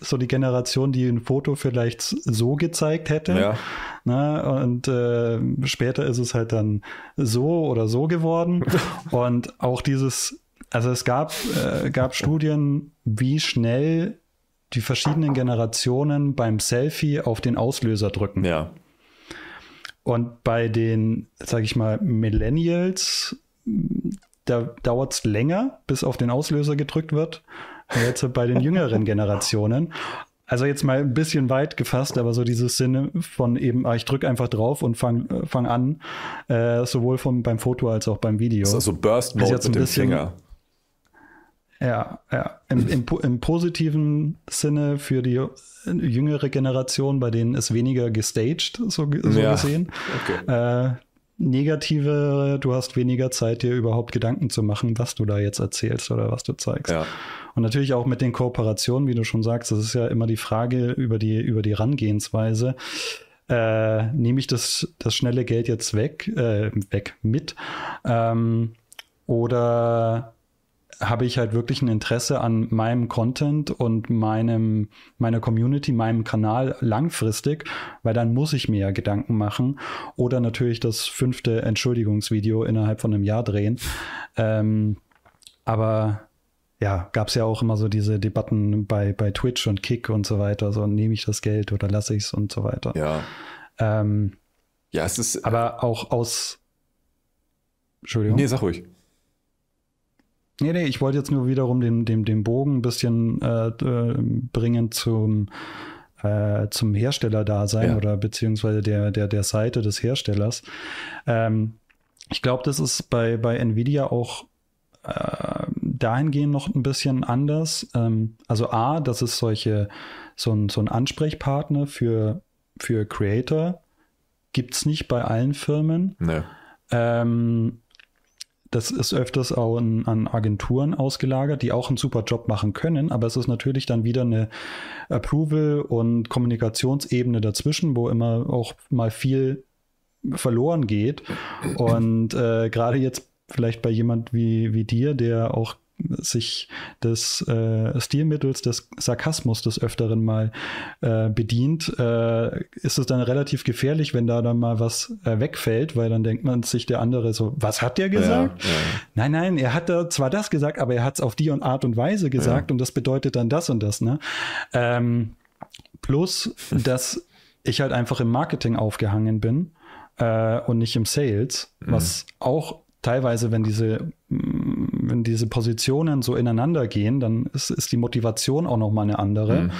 B: so die Generation, die ein Foto vielleicht so gezeigt hätte. Ja. Na, ne? und äh, später ist es halt dann so oder so geworden. und auch dieses, also es gab, äh, gab Studien, wie schnell die verschiedenen Generationen beim Selfie auf den Auslöser drücken. Ja. Und bei den, sage ich mal, Millennials, da dauert es länger, bis auf den Auslöser gedrückt wird. Jetzt bei den jüngeren Generationen. Also jetzt mal ein bisschen weit gefasst, aber so dieses Sinne von eben, ah, ich drücke einfach drauf und fang, äh, fang an, äh, sowohl vom, beim Foto als auch beim Video. Das ist also Burst Mode mit dem bisschen, Finger. Ja, ja. Im, im, Im, positiven Sinne für die jüngere Generation, bei denen ist weniger gestaged, so, so ja. gesehen. Okay. Äh, negative, du hast weniger Zeit, dir überhaupt Gedanken zu machen, was du da jetzt erzählst oder was du zeigst. Ja. Und natürlich auch mit den Kooperationen, wie du schon sagst, das ist ja immer die Frage über die, über die Rangehensweise. Äh, nehme ich das, das schnelle Geld jetzt weg, äh, weg mit? Ähm, oder habe ich halt wirklich ein Interesse an meinem Content und meinem, meiner Community, meinem Kanal langfristig, weil dann muss ich mir ja Gedanken machen. Oder natürlich das fünfte Entschuldigungsvideo innerhalb von einem Jahr drehen. Ähm, aber ja, gab es ja auch immer so diese Debatten bei, bei Twitch und Kick und so weiter. So nehme ich das Geld oder lasse ich es und so weiter. Ja. Ähm, ja, es ist. Aber auch aus. Entschuldigung. Nee, sag ruhig. Nee, nee, ich wollte jetzt nur wiederum den, den, den Bogen ein bisschen äh, äh, bringen zum, äh, zum Hersteller-Dasein ja. oder beziehungsweise der, der, der Seite des Herstellers. Ähm, ich glaube, das ist bei, bei Nvidia auch äh, dahingehend noch ein bisschen anders. Ähm, also A, das ist solche, so ein, so ein Ansprechpartner für, für Creator. Gibt es nicht bei allen Firmen. Nee. Ähm, das ist öfters auch an, an, Agenturen ausgelagert, die auch einen super Job machen können, aber es ist natürlich dann wieder eine Approval- und Kommunikationsebene dazwischen, wo immer auch mal viel verloren geht. Und äh, gerade jetzt vielleicht bei jemand wie, wie dir, der auch sich des äh, Stilmittels des Sarkasmus des Öfteren mal äh, bedient, äh, ist es dann relativ gefährlich, wenn da dann mal was äh, wegfällt, weil dann denkt man sich der andere so, was hat der gesagt? Ja, ja. Nein, nein, er hat da zwar das gesagt, aber er hat es auf die und Art und Weise gesagt ja. und das bedeutet dann das und das. Ne? Ähm, plus, dass ich halt einfach im Marketing aufgehangen bin äh, und nicht im Sales, was mhm. auch teilweise, wenn diese wenn diese Positionen so ineinander gehen, dann ist, ist die Motivation auch nochmal eine andere. Mhm.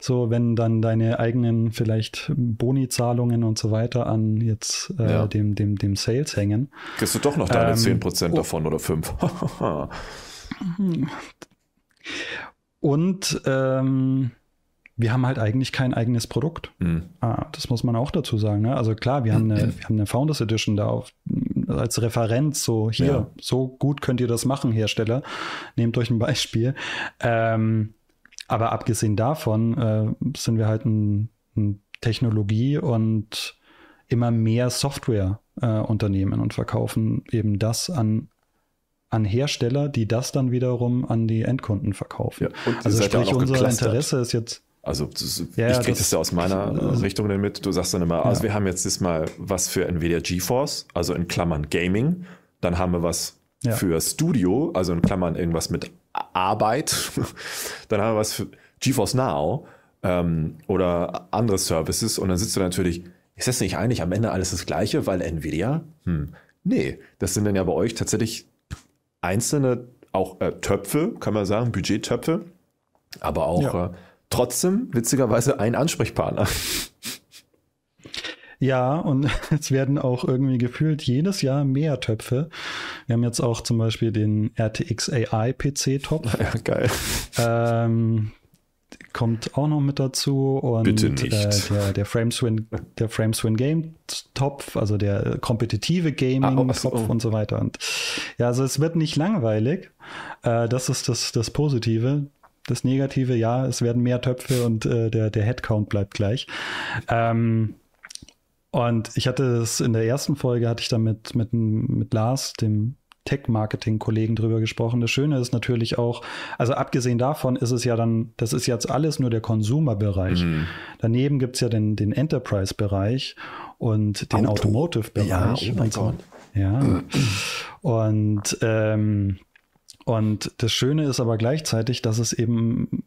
B: So, wenn dann deine eigenen vielleicht Boni-Zahlungen und so weiter an jetzt äh, ja. dem, dem, dem Sales hängen. Kriegst du doch noch deine ähm, 10% oh. davon oder 5%. und ähm, wir haben halt eigentlich kein eigenes Produkt. Mhm. Ah, das muss man auch dazu sagen. Ne? Also klar, wir haben, eine, wir haben eine Founders Edition da auf, als Referenz, so hier, ja. so gut könnt ihr das machen, Hersteller. Nehmt euch ein Beispiel. Ähm, aber abgesehen davon äh, sind wir halt ein, ein Technologie- und immer mehr Softwareunternehmen äh, und verkaufen eben das an, an Hersteller, die das dann wiederum an die Endkunden verkaufen. Ja, also sprich, unser Interesse ist jetzt
A: also das, ja, ich kriege das, das, ja aus meiner äh, Richtung dann mit. Du sagst dann immer, also ja. also wir haben jetzt diesmal was für Nvidia GeForce, also in Klammern Gaming. Dann haben wir was ja. für Studio, also in Klammern irgendwas mit Arbeit. dann haben wir was für GeForce Now ähm, oder andere Services. Und dann sitzt du natürlich, ist das nicht eigentlich am Ende alles das Gleiche, weil Nvidia? Hm, nee, das sind dann ja bei euch tatsächlich einzelne auch äh, Töpfe, kann man sagen, Budgettöpfe, aber auch... Äh, trotzdem witzigerweise ein Ansprechpartner.
B: Ja, und es werden auch irgendwie gefühlt jedes Jahr mehr Töpfe. Wir haben jetzt auch zum Beispiel den RTX AI PC-Topf. Ja, geil. Ähm, kommt auch noch mit dazu und Bitte nicht. Äh, der, der Frameswin der Frameswin Game Topf, also der kompetitive Gaming Topf ah, oh, oh. und so weiter und ja, also es wird nicht langweilig. Äh, das ist das das Positive das Negative, ja, es werden mehr Töpfe und äh, der, der Headcount bleibt gleich. Ähm, und ich hatte es in der ersten Folge, hatte ich da mit, mit, mit Lars, dem Tech-Marketing-Kollegen drüber gesprochen. Das Schöne ist natürlich auch, also abgesehen davon ist es ja dann, das ist jetzt alles nur der Consumer-Bereich. Mhm. Daneben gibt es ja den, den Enterprise-Bereich und den Auto. Automotive-Bereich. Ja, oh mein Gott. Ja. Und ähm, und das Schöne ist aber gleichzeitig, dass es eben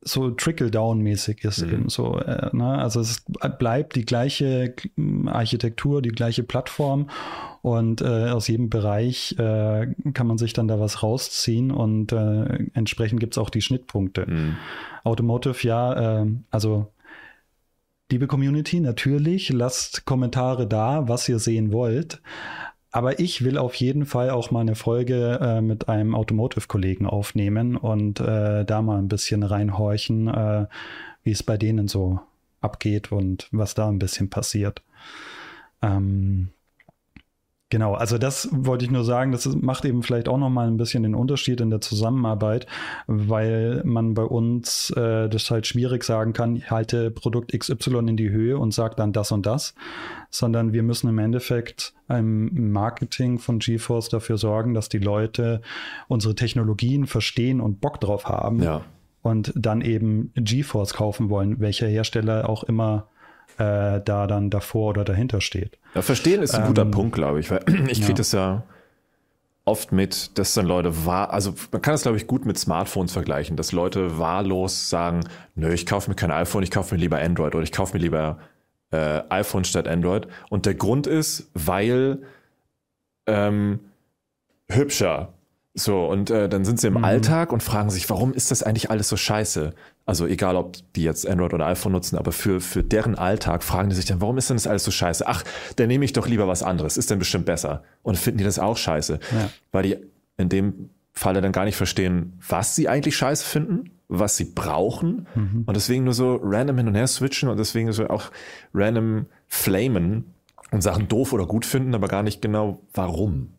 B: so Trickle-Down-mäßig ist. Mhm. Eben so, äh, ne? Also es bleibt die gleiche Architektur, die gleiche Plattform und äh, aus jedem Bereich äh, kann man sich dann da was rausziehen und äh, entsprechend gibt es auch die Schnittpunkte. Mhm. Automotive, ja, äh, also liebe Community, natürlich, lasst Kommentare da, was ihr sehen wollt. Aber ich will auf jeden Fall auch mal eine Folge äh, mit einem Automotive-Kollegen aufnehmen und äh, da mal ein bisschen reinhorchen, äh, wie es bei denen so abgeht und was da ein bisschen passiert. Ähm, Genau, also das wollte ich nur sagen, das macht eben vielleicht auch nochmal ein bisschen den Unterschied in der Zusammenarbeit, weil man bei uns äh, das halt schwierig sagen kann, ich halte Produkt XY in die Höhe und sage dann das und das, sondern wir müssen im Endeffekt im Marketing von GeForce dafür sorgen, dass die Leute unsere Technologien verstehen und Bock drauf haben ja. und dann eben GeForce kaufen wollen, welcher Hersteller auch immer äh, da dann davor oder dahinter steht. Ja,
A: verstehen ist ein ähm, guter Punkt, glaube ich, weil ich kriege ja. das ja oft mit, dass dann Leute wahr, also man kann das glaube ich gut mit Smartphones vergleichen, dass Leute wahllos sagen, nö, ich kaufe mir kein iPhone, ich kaufe mir lieber Android oder ich kaufe mir lieber äh, iPhone statt Android. Und der Grund ist, weil ähm, hübscher. So, und äh, dann sind sie im mhm. Alltag und fragen sich, warum ist das eigentlich alles so scheiße? Also egal, ob die jetzt Android oder iPhone nutzen, aber für, für deren Alltag fragen die sich dann, warum ist denn das alles so scheiße? Ach, dann nehme ich doch lieber was anderes, ist denn bestimmt besser. Und finden die das auch scheiße. Ja. Weil die in dem Falle dann gar nicht verstehen, was sie eigentlich scheiße finden, was sie brauchen mhm. und deswegen nur so random hin und her switchen und deswegen so auch random flamen und Sachen doof oder gut finden, aber gar nicht genau warum.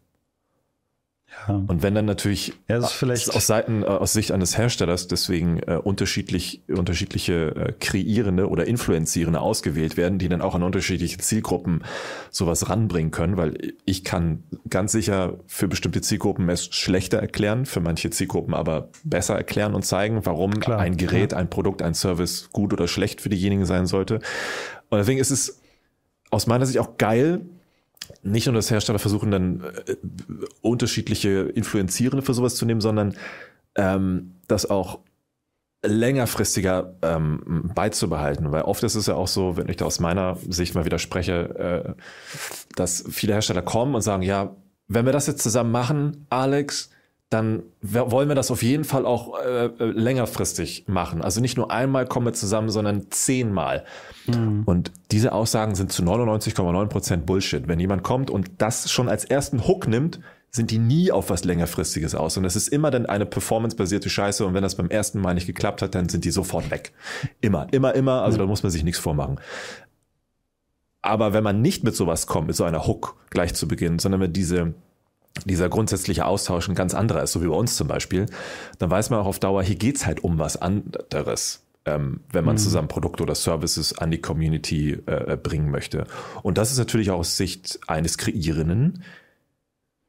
A: Ja. Und wenn dann natürlich ja, aus Seiten, äh, aus Sicht eines Herstellers deswegen äh, unterschiedlich, unterschiedliche äh, kreierende oder influenzierende ausgewählt werden, die dann auch an unterschiedliche Zielgruppen sowas ranbringen können, weil ich kann ganz sicher für bestimmte Zielgruppen es schlechter erklären, für manche Zielgruppen aber besser erklären und zeigen, warum Klar, ein Gerät, ja. ein Produkt, ein Service gut oder schlecht für diejenigen sein sollte. Und deswegen ist es aus meiner Sicht auch geil, nicht nur, dass Hersteller versuchen, dann äh, unterschiedliche Influenzierende für sowas zu nehmen, sondern ähm, das auch längerfristiger ähm, beizubehalten, weil oft ist es ja auch so, wenn ich da aus meiner Sicht mal widerspreche, äh, dass viele Hersteller kommen und sagen, ja, wenn wir das jetzt zusammen machen, Alex, dann wollen wir das auf jeden Fall auch äh, äh, längerfristig machen. Also nicht nur einmal kommen wir zusammen, sondern zehnmal. Mhm. Und diese Aussagen sind zu 99,9 Bullshit. Wenn jemand kommt und das schon als ersten Hook nimmt, sind die nie auf was längerfristiges aus. Und es ist immer dann eine performancebasierte Scheiße. Und wenn das beim ersten Mal nicht geklappt hat, dann sind die sofort weg. Immer, immer, immer. Also mhm. da muss man sich nichts vormachen. Aber wenn man nicht mit sowas kommt, mit so einer Hook gleich zu Beginn, sondern mit diese dieser grundsätzliche Austausch ein ganz anderer ist, so wie bei uns zum Beispiel, dann weiß man auch auf Dauer, hier geht es halt um was anderes, ähm, wenn man mhm. zusammen Produkte oder Services an die Community äh, äh, bringen möchte. Und das ist natürlich auch aus Sicht eines Kreierenden,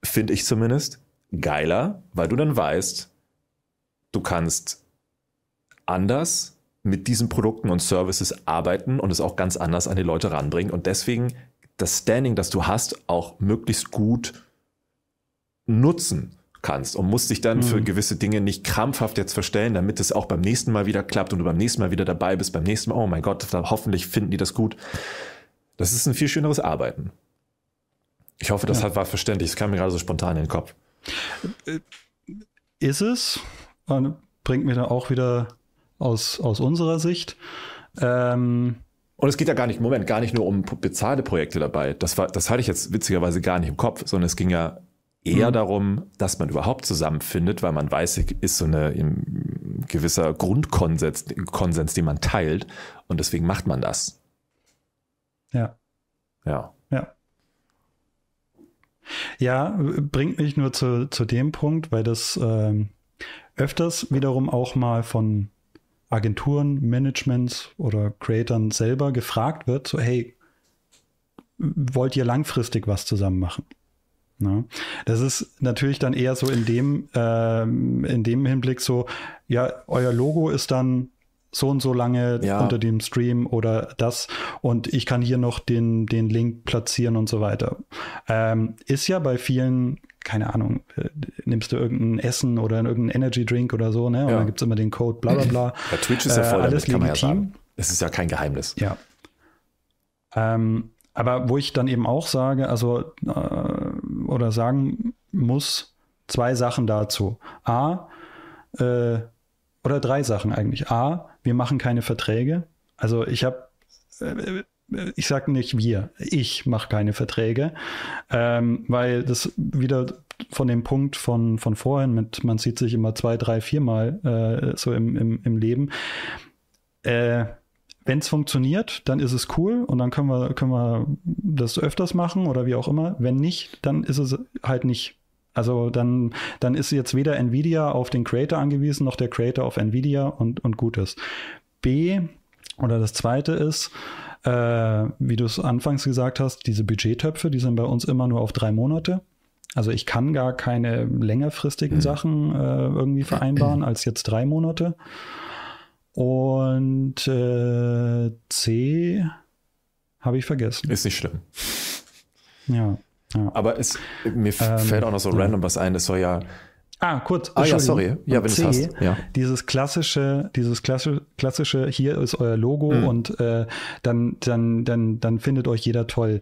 A: finde ich zumindest, geiler, weil du dann weißt, du kannst anders mit diesen Produkten und Services arbeiten und es auch ganz anders an die Leute ranbringen und deswegen das Standing, das du hast, auch möglichst gut nutzen kannst und musst dich dann mhm. für gewisse Dinge nicht krampfhaft jetzt verstellen, damit es auch beim nächsten Mal wieder klappt und du beim nächsten Mal wieder dabei bist, beim nächsten Mal, oh mein Gott, hoffentlich finden die das gut. Das
B: ist ein viel schöneres Arbeiten.
A: Ich hoffe, das ja. war verständlich. Es kam mir gerade so spontan in den Kopf. Äh,
B: ist es? Und bringt mir da auch wieder aus, aus unserer Sicht. Ähm, und es geht ja gar nicht, Moment, gar nicht nur um
A: bezahlte Projekte dabei. Das, war, das hatte ich jetzt witzigerweise gar nicht im Kopf, sondern es ging ja eher mhm. darum, dass man überhaupt zusammenfindet, weil man weiß, ist so eine ein gewisser Grundkonsens, Konsens, den man teilt und deswegen macht man das.
B: Ja. Ja. Ja. Ja, bringt mich nur zu, zu dem Punkt, weil das ähm, öfters wiederum auch mal von Agenturen, Managements oder Creatern selber gefragt wird, so hey, wollt ihr langfristig was zusammen machen? Ne? Das ist natürlich dann eher so in dem, ähm, in dem Hinblick so, ja, euer Logo ist dann so und so lange ja. unter dem Stream oder das und ich kann hier noch den, den Link platzieren und so weiter. Ähm, ist ja bei vielen, keine Ahnung, äh, nimmst du irgendein Essen oder irgendeinen Energy Drink oder so, ne? Und ja. dann gibt es immer den Code, bla bla bla. Ja, Twitch ist ja äh, voll, äh, alles damit, legitim. man ja sagen.
A: Es ist ja kein Geheimnis.
B: Ja. Ähm, aber wo ich dann eben auch sage, also äh, oder sagen muss, zwei Sachen dazu. A, äh, oder drei Sachen eigentlich. A, wir machen keine Verträge. Also ich habe, äh, ich sage nicht wir, ich mache keine Verträge, ähm, weil das wieder von dem Punkt von, von vorhin mit, man sieht sich immer zwei, drei, viermal äh, so im, im, im Leben. Äh, wenn es funktioniert, dann ist es cool und dann können wir, können wir das öfters machen oder wie auch immer. Wenn nicht, dann ist es halt nicht. Also dann, dann ist jetzt weder Nvidia auf den Creator angewiesen, noch der Creator auf Nvidia und, und gut ist. B oder das zweite ist, äh, wie du es anfangs gesagt hast, diese Budgettöpfe, die sind bei uns immer nur auf drei Monate. Also ich kann gar keine längerfristigen mhm. Sachen äh, irgendwie vereinbaren als jetzt drei Monate. Und äh, C habe ich vergessen.
A: Ist nicht schlimm. Ja. ja. Aber es, mir ähm, fällt auch noch so random was ein. Das soll ja.
B: Ah, kurz. Ah ja, sorry. Ja, wenn du es hast. Ja. Dieses klassische, dieses klassische, klassische, hier ist euer Logo mhm. und äh, dann, dann, dann, dann findet euch jeder toll.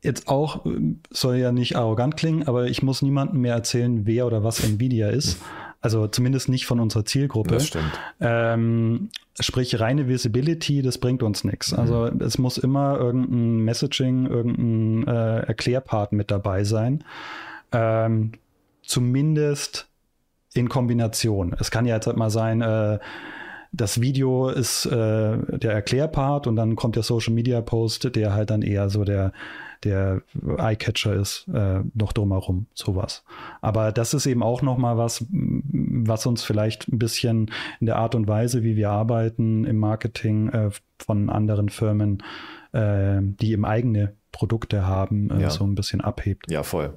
B: Jetzt auch, ähm, soll ja nicht arrogant klingen, aber ich muss niemandem mehr erzählen, wer oder was Nvidia ist. Mhm also zumindest nicht von unserer Zielgruppe. Das stimmt. Ähm, sprich, reine Visibility, das bringt uns nichts. Mhm. Also es muss immer irgendein Messaging, irgendein äh, Erklärpart mit dabei sein. Ähm, zumindest in Kombination. Es kann ja jetzt halt mal sein, äh, das Video ist äh, der Erklärpart und dann kommt der Social Media Post, der halt dann eher so der, der Eyecatcher ist, äh, noch drumherum, sowas. Aber das ist eben auch nochmal was, was uns vielleicht ein bisschen in der Art und Weise, wie wir arbeiten im Marketing äh, von anderen Firmen, äh, die eben eigene Produkte haben, äh, ja. so ein bisschen abhebt.
A: Ja, voll.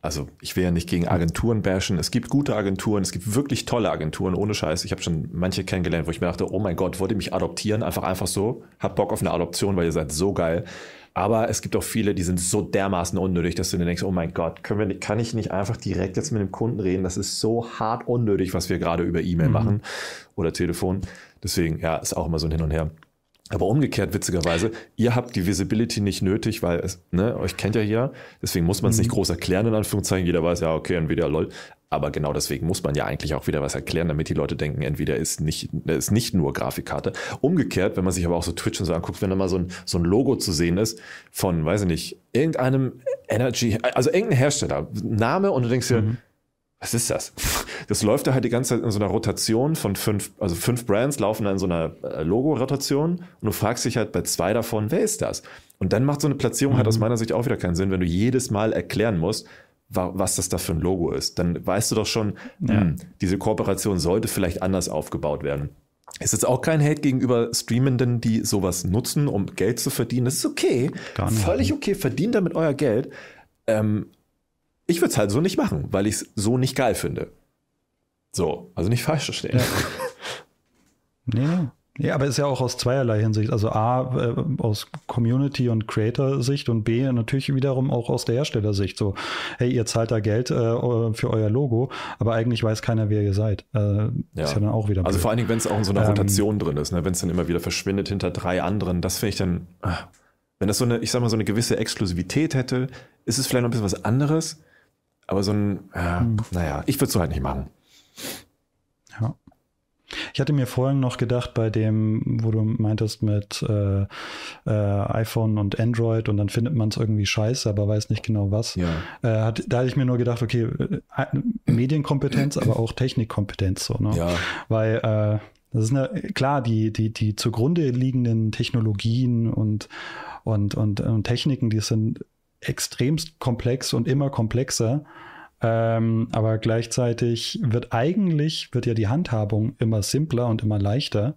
A: Also ich will ja nicht gegen Agenturen bashen. Es gibt gute Agenturen, es gibt wirklich tolle Agenturen, ohne Scheiß. Ich habe schon manche kennengelernt, wo ich mir dachte, oh mein Gott, wollt ihr mich adoptieren? Einfach einfach so, habt Bock auf eine Adoption, weil ihr seid so geil. Aber es gibt auch viele, die sind so dermaßen unnötig, dass du dir denkst, oh mein Gott, können wir, kann ich nicht einfach direkt jetzt mit dem Kunden reden? Das ist so hart unnötig, was wir gerade über E-Mail mhm. machen oder Telefon. Deswegen, ja, ist auch immer so ein Hin und Her. Aber umgekehrt, witzigerweise, ihr habt die Visibility nicht nötig, weil es, ne, euch kennt ja hier, Deswegen muss man es mhm. nicht groß erklären, in Anführungszeichen. Jeder weiß, ja, okay, Nvidia, lol. Aber genau deswegen muss man ja eigentlich auch wieder was erklären, damit die Leute denken, entweder ist nicht, ist nicht nur Grafikkarte. Umgekehrt, wenn man sich aber auch so Twitch und so anguckt, wenn da mal so ein, so ein Logo zu sehen ist von, weiß ich nicht, irgendeinem Energy, also irgendein Hersteller, Name und du denkst dir, mhm. was ist das? Das läuft da halt die ganze Zeit in so einer Rotation von fünf, also fünf Brands laufen da in so einer äh, Logo-Rotation und du fragst dich halt bei zwei davon, wer ist das? Und dann macht so eine Platzierung halt mhm. halt aus meiner Sicht auch wieder keinen Sinn, wenn du jedes Mal erklären musst, was das da für ein Logo ist. Dann weißt du doch schon, ja. mh, hm, diese Kooperation sollte vielleicht anders aufgebaut werden. Ist jetzt auch kein Hate gegenüber Streamenden, die sowas nutzen, um Geld zu verdienen. Das ist okay. Völlig okay. Verdient damit euer Geld. Ähm, ich würde es halt so nicht machen, weil ich es so nicht geil finde. So, also nicht falsch verstehen.
B: Ja. nee, ja, aber ist ja auch aus zweierlei Hinsicht. Also A, äh, aus Community- und Creator-Sicht und B, natürlich wiederum auch aus der Herstellersicht. So, hey, ihr zahlt da Geld äh, für euer Logo, aber eigentlich weiß keiner, wer ihr seid. Äh, ja. Ist ja dann auch wieder. Also Blöd. Also vor allen Dingen, wenn es auch in so einer ähm, Rotation
A: drin ist, ne? wenn es dann immer wieder verschwindet hinter drei anderen, das finde ich dann, ah. wenn das so eine, ich sag mal, so eine gewisse Exklusivität hätte, ist es vielleicht noch ein bisschen was anderes, aber so ein, äh, hm. naja, ich würde es so halt nicht machen.
B: Ich hatte mir vorhin noch gedacht, bei dem, wo du meintest mit äh, äh, iPhone und Android und dann findet man es irgendwie scheiße, aber weiß nicht genau was. Ja. Äh, hat, da hatte ich mir nur gedacht, okay, äh, Medienkompetenz, aber auch Technikkompetenz. So, ne? ja. Weil äh, das ist eine, klar, die, die, die zugrunde liegenden Technologien und, und, und, und Techniken, die sind extremst komplex und immer komplexer. Ähm, aber gleichzeitig wird eigentlich, wird ja die Handhabung immer simpler und immer leichter.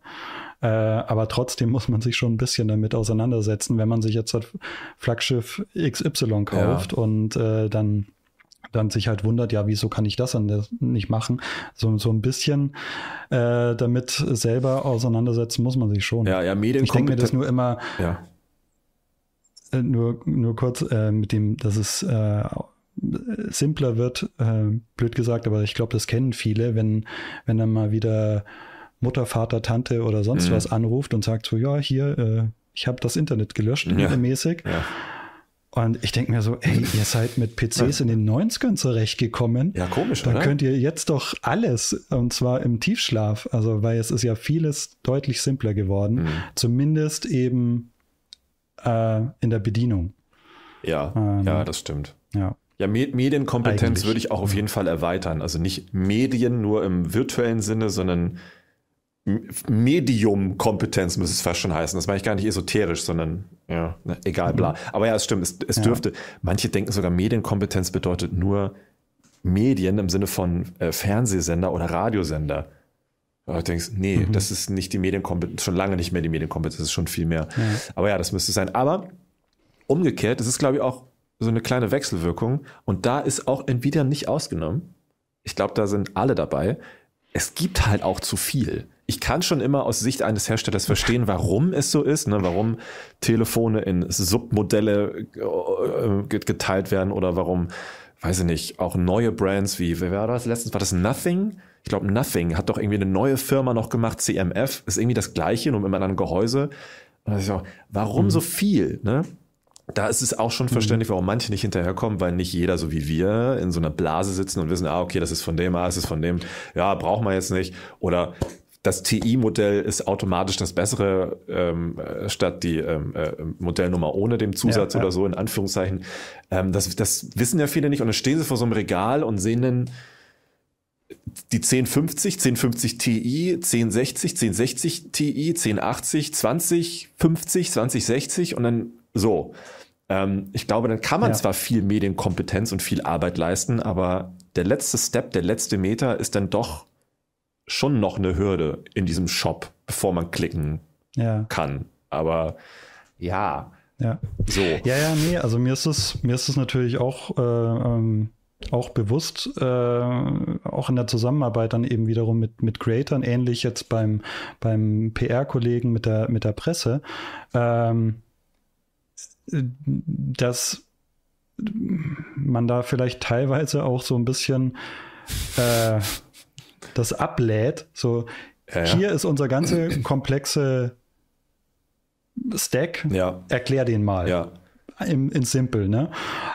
B: Äh, aber trotzdem muss man sich schon ein bisschen damit auseinandersetzen, wenn man sich jetzt das Flaggschiff XY kauft ja. und äh, dann dann sich halt wundert, ja, wieso kann ich das dann nicht machen? So, so ein bisschen äh, damit selber auseinandersetzen muss man sich schon. Ja, ja, Medienkompetenz. Ich denke mir das nur immer, ja. äh, nur, nur kurz äh, mit dem, dass es äh, simpler wird, äh, blöd gesagt, aber ich glaube, das kennen viele, wenn, wenn dann mal wieder Mutter, Vater, Tante oder sonst mhm. was anruft und sagt so, ja, hier, äh, ich habe das Internet gelöscht, ja. regelmäßig. Ja. Und ich denke mir so, ey, ihr seid mit PCs in den 90ern zurechtgekommen. Ja, komisch, Dann oder? könnt ihr jetzt doch alles, und zwar im Tiefschlaf. Also, weil es ist ja vieles deutlich simpler geworden. Mhm. Zumindest eben äh, in der Bedienung.
A: Ja, ähm, ja, das
B: stimmt. Ja.
A: Ja, Medienkompetenz Eigentlich. würde ich auch auf jeden Fall erweitern. Also nicht Medien nur im virtuellen Sinne, sondern Mediumkompetenz müsste es fast schon heißen. Das meine ich gar nicht esoterisch, sondern ja, ne, egal, bla. Mhm. Aber ja, es stimmt, es, es dürfte. Manche denken sogar, Medienkompetenz bedeutet nur Medien im Sinne von äh, Fernsehsender oder Radiosender. Aber du denkst, nee, mhm. das ist nicht die Medienkompetenz, schon lange nicht mehr die Medienkompetenz, das ist schon viel mehr. Ja. Aber ja, das müsste sein. Aber umgekehrt, es ist, glaube ich, auch so eine kleine Wechselwirkung. Und da ist auch Nvidia nicht ausgenommen. Ich glaube, da sind alle dabei. Es gibt halt auch zu viel. Ich kann schon immer aus Sicht eines Herstellers verstehen, warum es so ist, ne? warum Telefone in Submodelle äh, äh, geteilt werden oder warum, weiß ich nicht, auch neue Brands wie, wer war das letztens? War das Nothing? ich glaube, Nothing hat doch irgendwie eine neue Firma noch gemacht, CMF, ist irgendwie das gleiche, nur mit einem anderen Gehäuse. Und dann auch, warum mhm. so viel? Ne? da ist es auch schon mhm. verständlich, warum manche nicht hinterherkommen, weil nicht jeder, so wie wir, in so einer Blase sitzen und wissen, ah, okay, das ist von dem, ah, das ist von dem, ja, braucht man jetzt nicht. Oder das TI-Modell ist automatisch das bessere ähm, äh, statt die ähm, äh, Modellnummer ohne dem Zusatz ja, ja. oder so, in Anführungszeichen. Ähm, das, das wissen ja viele nicht und dann stehen sie vor so einem Regal und sehen dann die 1050, 1050 Ti, 1060, 1060 Ti, 1080, 2050, 2060 und dann so. Ähm, ich glaube, dann kann man ja. zwar viel Medienkompetenz und viel Arbeit leisten, aber der letzte Step, der letzte Meter ist dann doch schon noch eine Hürde in diesem Shop, bevor man klicken ja. kann. Aber ja. Ja. So. Ja,
B: ja, nee, also mir ist es, mir ist es natürlich auch, äh, ähm, auch bewusst, äh, auch in der Zusammenarbeit dann eben wiederum mit, mit Creatern, ähnlich jetzt beim, beim PR-Kollegen mit der, mit der Presse. Ähm, dass man da vielleicht teilweise auch so ein bisschen äh, das ablädt. So, ja, ja. hier ist unser ganze komplexe Stack, ja. erklär den mal. Ja in, in simple, ne?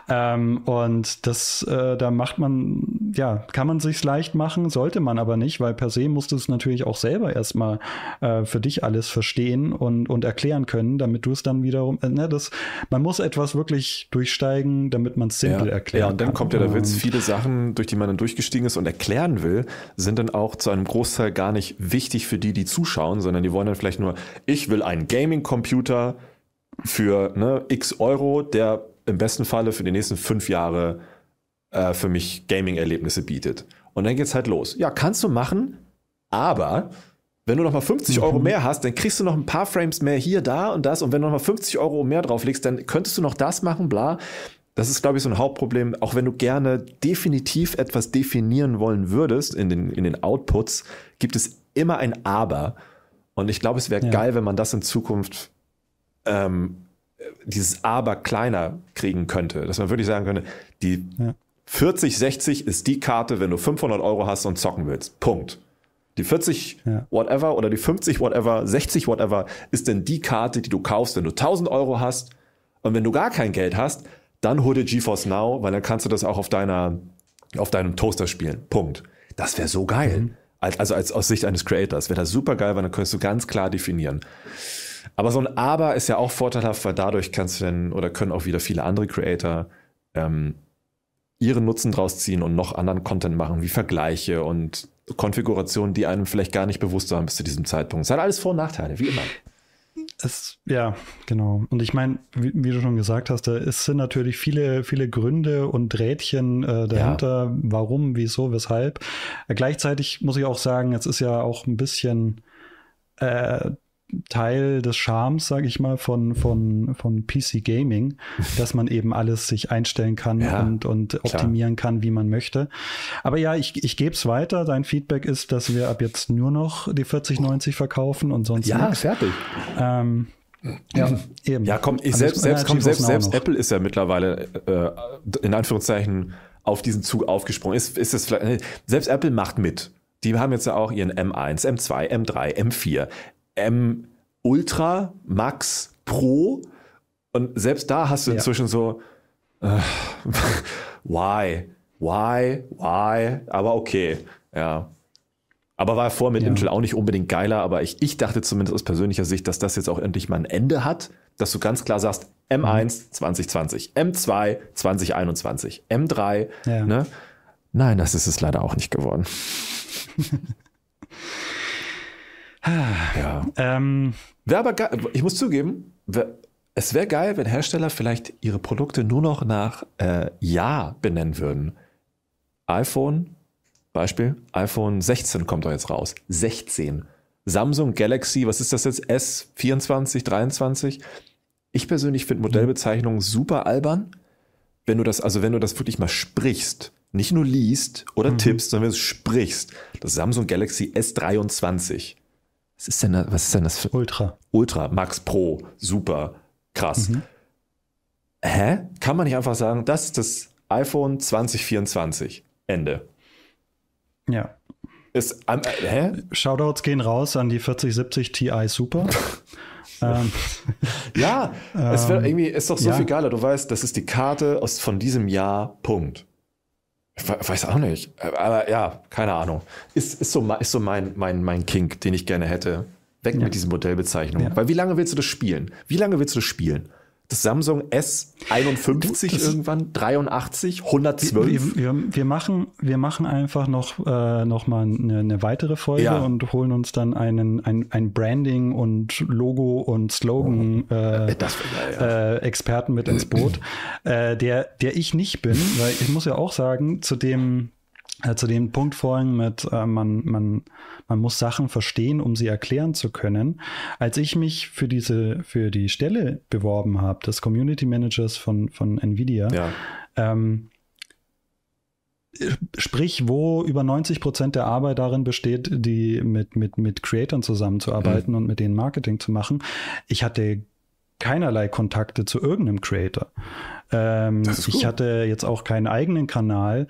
B: Ähm, und das, äh, da macht man, ja, kann man sich's leicht machen, sollte man aber nicht, weil per se musst du es natürlich auch selber erstmal äh, für dich alles verstehen und, und erklären können, damit du es dann wiederum, äh, ne, das, man muss etwas wirklich durchsteigen, damit man es simpel ja, erklärt. Ja, und dann kann. kommt ja der mhm. Witz, viele
A: Sachen, durch die man dann durchgestiegen ist und erklären will, sind dann auch zu einem Großteil gar nicht wichtig für die, die zuschauen, sondern die wollen dann vielleicht nur, ich will einen Gaming-Computer, für ne, x Euro, der im besten Falle für die nächsten fünf Jahre äh, für mich Gaming-Erlebnisse bietet. Und dann geht's halt los. Ja, kannst du machen, aber wenn du nochmal 50 Euro mhm. mehr hast, dann kriegst du noch ein paar Frames mehr hier, da und das. Und wenn du nochmal 50 Euro mehr drauflegst, dann könntest du noch das machen, bla. Das ist, glaube ich, so ein Hauptproblem. Auch wenn du gerne definitiv etwas definieren wollen würdest in den, in den Outputs, gibt es immer ein Aber. Und ich glaube, es wäre ja. geil, wenn man das in Zukunft ähm, dieses Aber kleiner kriegen könnte. Dass man wirklich sagen könnte, die ja. 60 ist die Karte, wenn du 500 Euro hast und zocken willst. Punkt. Die 40 ja. whatever oder die 50 whatever, 60 whatever ist denn die Karte, die du kaufst, wenn du 1000 Euro hast. Und wenn du gar kein Geld hast, dann hol dir GeForce Now, weil dann kannst du das auch auf deiner, auf deinem Toaster spielen. Punkt. Das wäre so geil. Mhm. Also als, aus Sicht eines Creators wäre das super geil, weil dann könntest du ganz klar definieren. Aber so ein Aber ist ja auch vorteilhaft, weil dadurch kannst du dann oder können auch wieder viele andere Creator ähm, ihren Nutzen draus ziehen und noch anderen Content machen, wie Vergleiche und Konfigurationen, die einem vielleicht gar nicht bewusst waren bis zu diesem Zeitpunkt. Es hat alles Vor- und Nachteile, wie immer.
B: Es, ja, genau. Und ich meine, wie, wie, du schon gesagt hast, es sind natürlich viele, viele Gründe und Rädchen äh, dahinter, ja. warum, wieso, weshalb. Äh, gleichzeitig muss ich auch sagen, es ist ja auch ein bisschen äh, Teil des Charmes, sage ich mal, von, von, von PC Gaming, dass man eben alles sich einstellen kann ja, und, und optimieren klar. kann, wie man möchte. Aber ja, ich, ich gebe es weiter. Dein Feedback ist, dass wir ab jetzt nur noch die 4090 verkaufen und sonst ja, nichts. fertig. Ähm, ja, eben. Ja, komm, ich selbst, selbst, komm, selbst, selbst
A: Apple ist ja mittlerweile äh, in Anführungszeichen auf diesen Zug aufgesprungen. Ist, ist es vielleicht, selbst Apple macht mit. Die haben jetzt ja auch ihren M1, M2, M3, M4. M Ultra, Max, Pro. Und selbst da hast du inzwischen ja. so, äh, why, why, why, aber okay, ja. Aber war vor mit ja. Intel auch nicht unbedingt geiler, aber ich, ich dachte zumindest aus persönlicher Sicht, dass das jetzt auch endlich mal ein Ende hat, dass du ganz klar sagst, M1 mhm. 2020, M2 2021, M3, ja. ne? Nein, das ist es leider auch nicht geworden. Ja. Ähm, wäre aber geil, ich muss zugeben, wär, es wäre geil, wenn Hersteller vielleicht ihre Produkte nur noch nach äh, Jahr benennen würden. iPhone, Beispiel, iPhone 16 kommt doch jetzt raus. 16. Samsung Galaxy, was ist das jetzt? S24, 23? Ich persönlich finde Modellbezeichnungen super albern. Wenn du das, also wenn du das wirklich mal sprichst, nicht nur liest oder mhm. tippst, sondern wenn du es sprichst. Das Samsung Galaxy S23 was ist denn das, was ist denn das für Ultra. Ultra, Max Pro, super, krass. Mhm. Hä? Kann man nicht einfach sagen, das ist das iPhone 2024. Ende.
B: Ja. Ist, ähm, äh, hä? Shoutouts gehen raus an die 4070 Ti Super. ähm, ja, ähm, es irgendwie ist doch so ja. viel
A: geiler. Du weißt, das ist die Karte aus, von diesem Jahr, Punkt. Ich weiß auch nicht. Aber ja, keine Ahnung. Ist, ist so, ist so mein, mein, mein Kink, den ich gerne hätte. Weg ja. mit diesen Modellbezeichnungen. Ja. Weil wie lange willst du das spielen? Wie lange willst du das spielen? das Samsung S51 das irgendwann, 83, 112. Wir,
B: wir, wir, machen, wir machen einfach noch, äh, noch mal eine, eine weitere Folge ja. und holen uns dann einen, ein, ein Branding und Logo und Slogan oh. äh, äh das, ja, ja. Äh, Experten mit ins Boot, äh, der, der ich nicht bin, weil ich muss ja auch sagen, zu dem äh, zu dem Punkt vorhin mit, äh, man, man, man muss Sachen verstehen, um sie erklären zu können. Als ich mich für diese, für die Stelle beworben habe, des Community Managers von, von Nvidia, ja. ähm, Sprich, wo über 90 Prozent der Arbeit darin besteht, die mit, mit, mit Creatern zusammenzuarbeiten mhm. und mit denen Marketing zu machen. Ich hatte keinerlei Kontakte zu irgendeinem Creator. Ähm, ich hatte jetzt auch keinen eigenen Kanal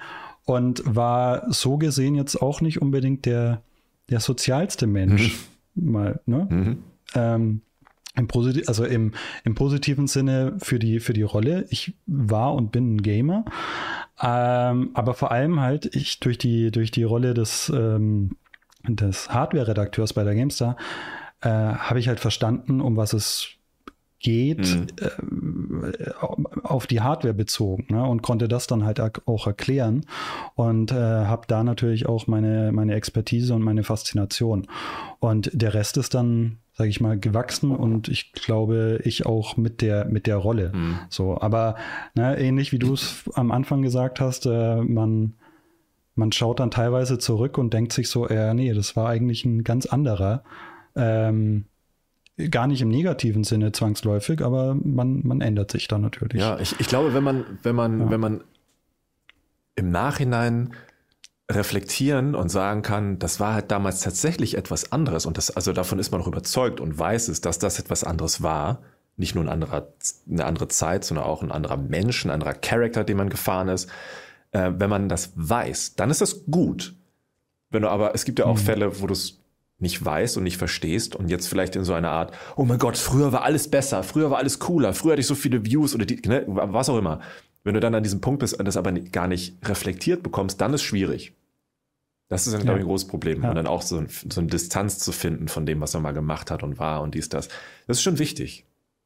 B: und war so gesehen jetzt auch nicht unbedingt der, der sozialste Mensch. Mhm. Mal, ne? Mhm. Ähm, im also im, im positiven Sinne für die, für die Rolle. Ich war und bin ein Gamer. Ähm, aber vor allem halt, ich durch die, durch die Rolle des, ähm, des Hardware-Redakteurs bei der GameStar äh, habe ich halt verstanden, um was es geht, mhm. ähm, auf die Hardware bezogen ne? und konnte das dann halt auch erklären und äh, habe da natürlich auch meine, meine Expertise und meine Faszination. Und der Rest ist dann, sage ich mal, gewachsen und ich glaube, ich auch mit der, mit der Rolle. Mhm. So, aber ne, ähnlich wie du es am Anfang gesagt hast, äh, man man schaut dann teilweise zurück und denkt sich so, ja, nee, das war eigentlich ein ganz anderer. Ähm, Gar nicht im negativen Sinne zwangsläufig, aber man, man ändert sich da natürlich. Ja,
A: ich, ich glaube, wenn man, wenn man, ja. wenn man im Nachhinein reflektieren und sagen kann, das war halt damals tatsächlich etwas anderes und das, also davon ist man auch überzeugt und weiß es, dass das etwas anderes war. Nicht nur ein anderer, eine andere Zeit, sondern auch ein anderer Mensch, ein anderer Charakter, den man gefahren ist. Äh, wenn man das weiß, dann ist das gut. Wenn du aber, es gibt ja auch mhm. Fälle, wo du es nicht weißt und nicht verstehst und jetzt vielleicht in so einer Art, oh mein Gott, früher war alles besser, früher war alles cooler, früher hatte ich so viele Views oder die, ne, was auch immer. Wenn du dann an diesem Punkt bist und das aber gar nicht reflektiert bekommst, dann ist schwierig. Das ist, dann, ja. glaube ich, ein großes Problem. Ja. Und dann auch so, ein, so eine Distanz zu finden von dem, was man mal gemacht hat und war und dies, das. Das ist schon wichtig.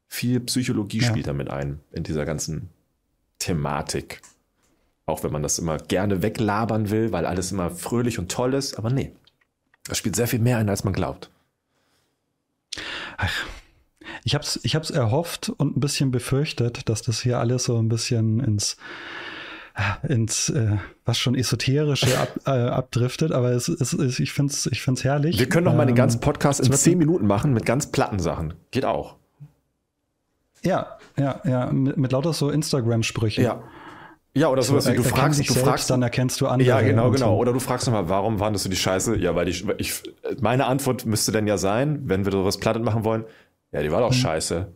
A: Viel Psychologie ja. spielt damit ein, in dieser ganzen Thematik. Auch wenn man das immer gerne weglabern will, weil alles immer fröhlich und toll ist, aber nee. Das spielt sehr viel mehr ein, als man glaubt.
B: Ach, ich habe es ich hab's erhofft und ein bisschen befürchtet, dass das hier alles so ein bisschen ins, äh, ins äh, was schon esoterische ab, äh, abdriftet, aber es, es, es, ich finde es ich find's herrlich. Wir können noch ähm, den ganzen Podcast in zehn
A: Minuten machen mit ganz platten Sachen. Geht auch.
B: Ja, ja, ja, mit, mit lauter so Instagram-Sprüchen. Ja.
A: Ja, oder sowas wie, du fragst, dich du selbst, fragst, dann erkennst du andere. Ja, genau, genau. Oder du fragst nochmal, warum fandest du die Scheiße? Ja, weil ich, ich, meine Antwort müsste dann ja sein, wenn wir sowas plattet machen wollen, ja, die war doch hm. scheiße.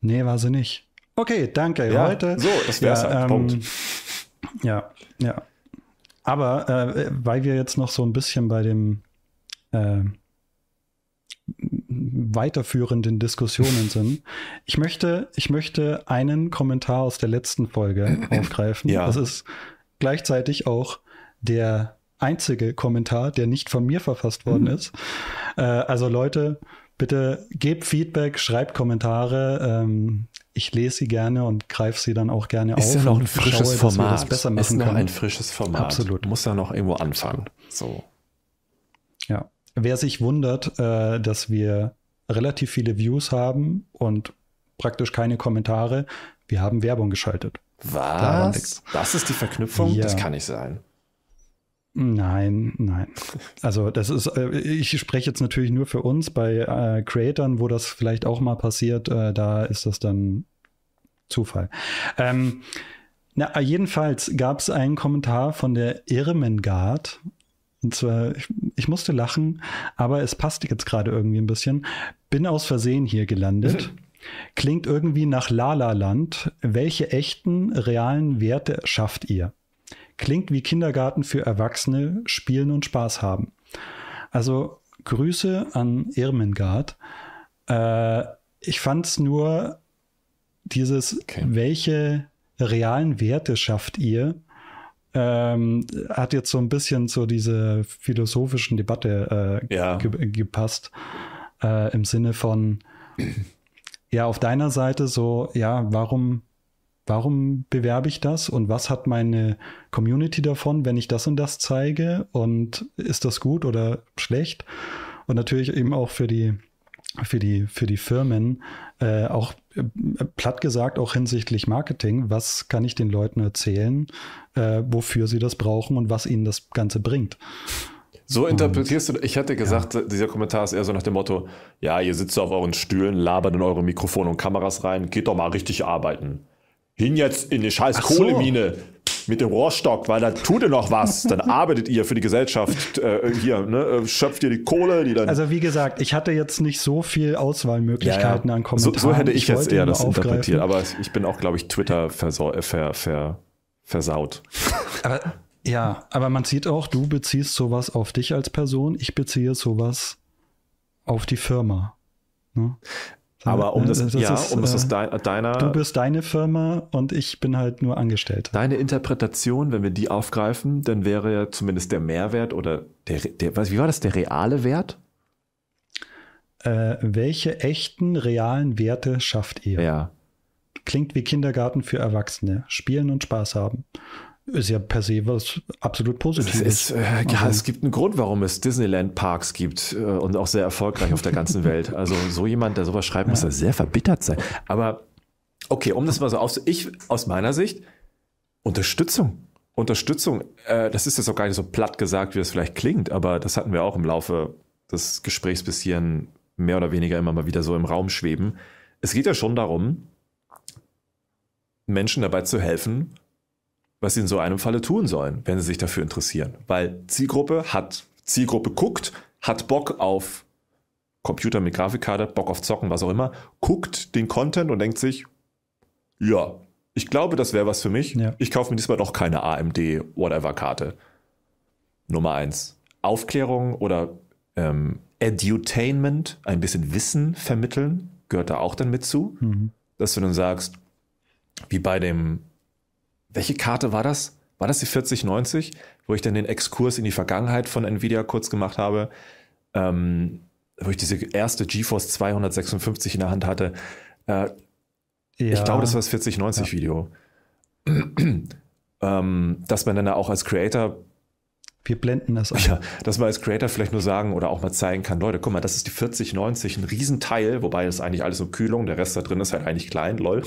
B: Nee, war sie nicht. Okay, danke, ja, Leute. So, das wär's ja, halt, ähm, Punkt. Ja, ja. Aber äh, weil wir jetzt noch so ein bisschen bei dem äh, weiterführenden Diskussionen sind. Ich möchte, ich möchte einen Kommentar aus der letzten Folge aufgreifen. Ja. Das ist gleichzeitig auch der einzige Kommentar, der nicht von mir verfasst worden mhm. ist. Äh, also Leute, bitte gebt Feedback, schreibt Kommentare. Ähm, ich lese sie gerne und greife sie dann auch gerne ist auf. Ist ja noch ein frisches schaue, Format. besser machen ist noch können. ein frisches Format. Absolut.
A: Muss ja noch irgendwo anfangen. So.
B: Ja. Wer sich wundert, äh, dass wir relativ viele Views haben und praktisch keine Kommentare. Wir haben Werbung geschaltet. Was? Das ist die Verknüpfung? Ja. Das kann nicht sein. Nein, nein. Also das ist, äh, ich spreche jetzt natürlich nur für uns. Bei äh, Creatern, wo das vielleicht auch mal passiert, äh, da ist das dann Zufall. Ähm, na, jedenfalls gab es einen Kommentar von der Irmengard und zwar, ich, ich, musste lachen, aber es passt jetzt gerade irgendwie ein bisschen. Bin aus Versehen hier gelandet. Klingt irgendwie nach Lala Land. Welche echten, realen Werte schafft ihr? Klingt wie Kindergarten für Erwachsene, spielen und Spaß haben. Also Grüße an Irmengard. Äh, ich fand es nur dieses, okay. welche realen Werte schafft ihr? ähm, hat jetzt so ein bisschen zu dieser philosophischen Debatte äh, ja. ge gepasst. Äh, Im Sinne von, ja, auf deiner Seite so, ja, warum, warum bewerbe ich das und was hat meine Community davon, wenn ich das und das zeige und ist das gut oder schlecht? Und natürlich eben auch für die, für die, für die Firmen äh, auch äh, platt gesagt auch hinsichtlich Marketing, was kann ich den Leuten erzählen, äh, wofür sie das brauchen und was ihnen das Ganze bringt.
A: So interpretierst und, du, ich hätte gesagt, ja. dieser Kommentar ist eher so nach dem Motto, ja, ihr sitzt auf euren Stühlen, labert in eure Mikrofone und Kameras rein, geht doch mal richtig arbeiten hin jetzt in die scheiß Ach Kohlemine. So mit dem Rohrstock, weil da tut ihr noch was. Dann arbeitet ihr für die Gesellschaft äh, hier, ne? Äh, schöpft ihr die Kohle, die dann. Also wie
B: gesagt, ich hatte jetzt nicht so viel Auswahlmöglichkeiten ja, ja. an Kommentaren. So, so hätte ich, ich jetzt eher das aufgreifen. interpretiert,
A: aber ich bin auch, glaube ich, Twitter versau ver ver versaut.
B: Aber, ja, aber man sieht auch, du beziehst sowas auf dich als Person, ich beziehe sowas auf die Firma. Ne? Aber um äh, das, das ja, ist, um das äh, ist
A: deiner. Du bist
B: deine Firma und ich bin halt nur Angestellter.
A: Deine Interpretation, wenn wir die aufgreifen, dann wäre ja zumindest der Mehrwert oder der, der wie war das, der reale Wert?
B: Äh, welche echten, realen Werte schafft ihr? Ja. Klingt wie Kindergarten für Erwachsene. Spielen und Spaß haben ist ja per se was absolut Positives. Es ist, äh, ja, also. es
A: gibt einen Grund, warum es Disneyland-Parks gibt äh, und auch sehr erfolgreich auf der ganzen Welt. Also so jemand, der sowas schreibt, ja. muss ja sehr verbittert sein. Aber okay, um das mal so aufzu... Ich, aus meiner Sicht, Unterstützung. Unterstützung, äh, das ist jetzt auch gar nicht so platt gesagt, wie das vielleicht klingt, aber das hatten wir auch im Laufe des Gesprächs bis hierhin mehr oder weniger immer mal wieder so im Raum schweben. Es geht ja schon darum, Menschen dabei zu helfen, was sie in so einem Falle tun sollen, wenn sie sich dafür interessieren. Weil Zielgruppe hat, Zielgruppe guckt, hat Bock auf Computer mit Grafikkarte, Bock auf Zocken, was auch immer, guckt den Content und denkt sich, ja, ich glaube, das wäre was für mich. Ja. Ich kaufe mir diesmal doch keine AMD whatever Karte. Nummer eins. Aufklärung oder ähm, Edutainment, ein bisschen Wissen vermitteln, gehört da auch dann mit zu. Mhm. Dass du dann sagst, wie bei dem welche Karte war das? War das die 4090, wo ich dann den Exkurs in die Vergangenheit von Nvidia kurz gemacht habe? Ähm, wo ich diese erste GeForce 256 in der Hand hatte. Äh, ja. Ich glaube, das war das 4090-Video. Ja. ähm, dass man dann da auch als Creator. Wir blenden das ein. Ja, dass man als Creator vielleicht nur sagen oder auch mal zeigen kann: Leute, guck mal, das ist die 4090, ein Riesenteil, wobei das eigentlich alles nur Kühlung, der Rest da drin ist halt eigentlich klein, lol.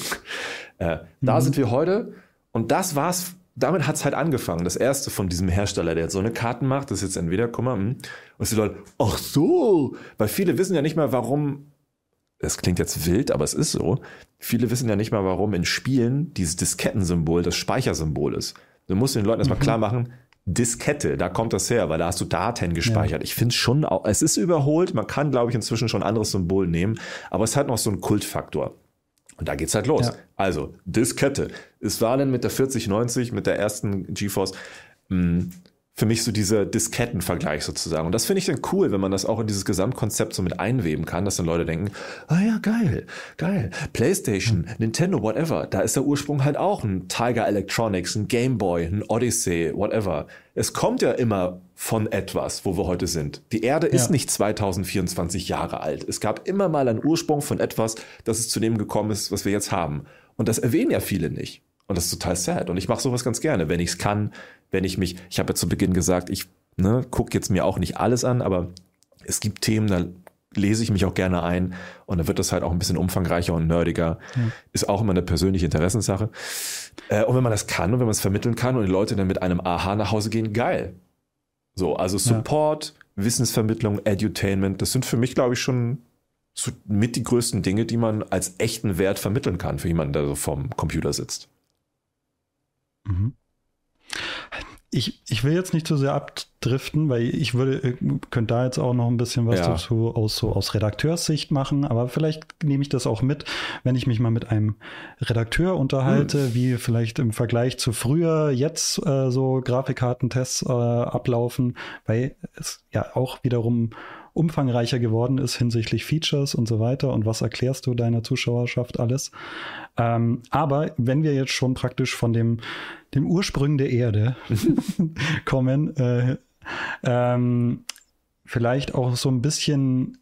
A: Äh, da mhm. sind wir heute. Und das war's. Damit hat's halt angefangen. Das erste von diesem Hersteller, der jetzt so eine Karten macht, das ist jetzt entweder, guck mal, hm. und sie Leute, ach so, weil viele wissen ja nicht mal, warum es klingt jetzt wild, aber es ist so. Viele wissen ja nicht mal, warum in Spielen dieses Diskettensymbol das Speichersymbol ist. Du musst den Leuten erstmal mhm. klar machen, Diskette, da kommt das her, weil da hast du Daten gespeichert. Ja. Ich finde es schon, es ist überholt. Man kann, glaube ich, inzwischen schon ein anderes Symbol nehmen, aber es hat noch so einen Kultfaktor. Und da geht's halt los. Ja. Also, Diskette. Es war denn mit der 4090, mit der ersten GeForce, mh, hm, für mich so dieser Diskettenvergleich sozusagen. Und das finde ich dann cool, wenn man das auch in dieses Gesamtkonzept so mit einweben kann, dass dann Leute denken, ah ja, geil, geil. PlayStation, hm. Nintendo, whatever, da ist der Ursprung halt auch ein Tiger Electronics, ein Game Boy, ein Odyssey, whatever. Es kommt ja immer von etwas, wo wir heute sind. Die Erde ja. ist nicht 2024 Jahre alt. Es gab immer mal einen Ursprung von etwas, dass es zu dem gekommen ist, was wir jetzt haben. Und das erwähnen ja viele nicht. Und das ist total sad. Und ich mache sowas ganz gerne, wenn ich es kann, wenn ich mich, ich habe ja zu Beginn gesagt, ich ne, gucke jetzt mir auch nicht alles an, aber es gibt Themen, da lese ich mich auch gerne ein und dann wird das halt auch ein bisschen umfangreicher und nerdiger. Mhm. Ist auch immer eine persönliche Interessenssache. Äh, und wenn man das kann und wenn man es vermitteln kann und die Leute dann mit einem Aha nach Hause gehen, geil. So, also Support, ja. Wissensvermittlung, Edutainment, das sind für mich, glaube ich, schon so mit die größten Dinge, die man als echten Wert vermitteln kann für jemanden, der so vorm Computer sitzt.
B: Mhm. Ich, ich will jetzt nicht zu so sehr abdriften, weil ich würde, äh, könnte da jetzt auch noch ein bisschen was ja. dazu aus, so aus Redakteurssicht machen, aber vielleicht nehme ich das auch mit, wenn ich mich mal mit einem Redakteur unterhalte, hm. wie vielleicht im Vergleich zu früher jetzt äh, so Grafikkartentests äh, ablaufen, weil es ja auch wiederum umfangreicher geworden ist hinsichtlich Features und so weiter und was erklärst du deiner Zuschauerschaft alles. Ähm, aber wenn wir jetzt schon praktisch von dem, dem Ursprung der Erde kommen, äh, ähm, vielleicht auch so ein bisschen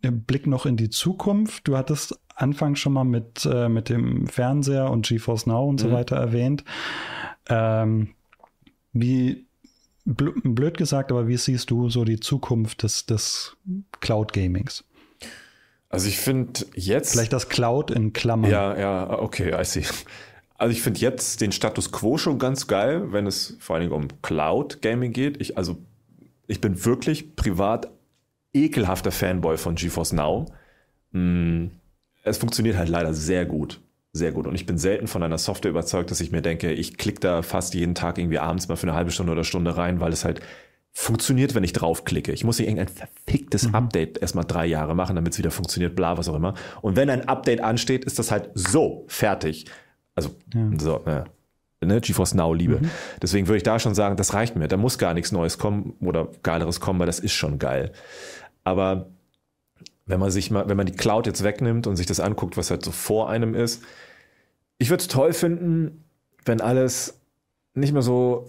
B: Blick noch in die Zukunft. Du hattest Anfang schon mal mit, äh, mit dem Fernseher und GeForce Now und mhm. so weiter erwähnt. Ähm, wie blöd gesagt, aber wie siehst du so die Zukunft des, des Cloud Gamings?
A: Also ich finde jetzt. Vielleicht das Cloud in Klammern. Ja, ja, okay, I see. Also ich finde jetzt den Status quo schon ganz geil, wenn es vor allen Dingen um Cloud Gaming geht. Ich, also ich bin wirklich privat ekelhafter Fanboy von GeForce Now. Mm, es funktioniert halt leider sehr gut sehr gut. Und ich bin selten von einer Software überzeugt, dass ich mir denke, ich klicke da fast jeden Tag irgendwie abends mal für eine halbe Stunde oder Stunde rein, weil es halt funktioniert, wenn ich draufklicke. Ich muss hier irgendein verficktes mhm. Update erstmal drei Jahre machen, damit es wieder funktioniert, bla, was auch immer. Und wenn ein Update ansteht, ist das halt so fertig. Also, ja. so, ja. Ne, GeForce Now liebe. Mhm. Deswegen würde ich da schon sagen, das reicht mir. Da muss gar nichts Neues kommen oder geileres kommen, weil das ist schon geil. Aber wenn man sich mal, wenn man die Cloud jetzt wegnimmt und sich das anguckt, was halt so vor einem ist, ich würde es toll finden, wenn alles nicht mehr so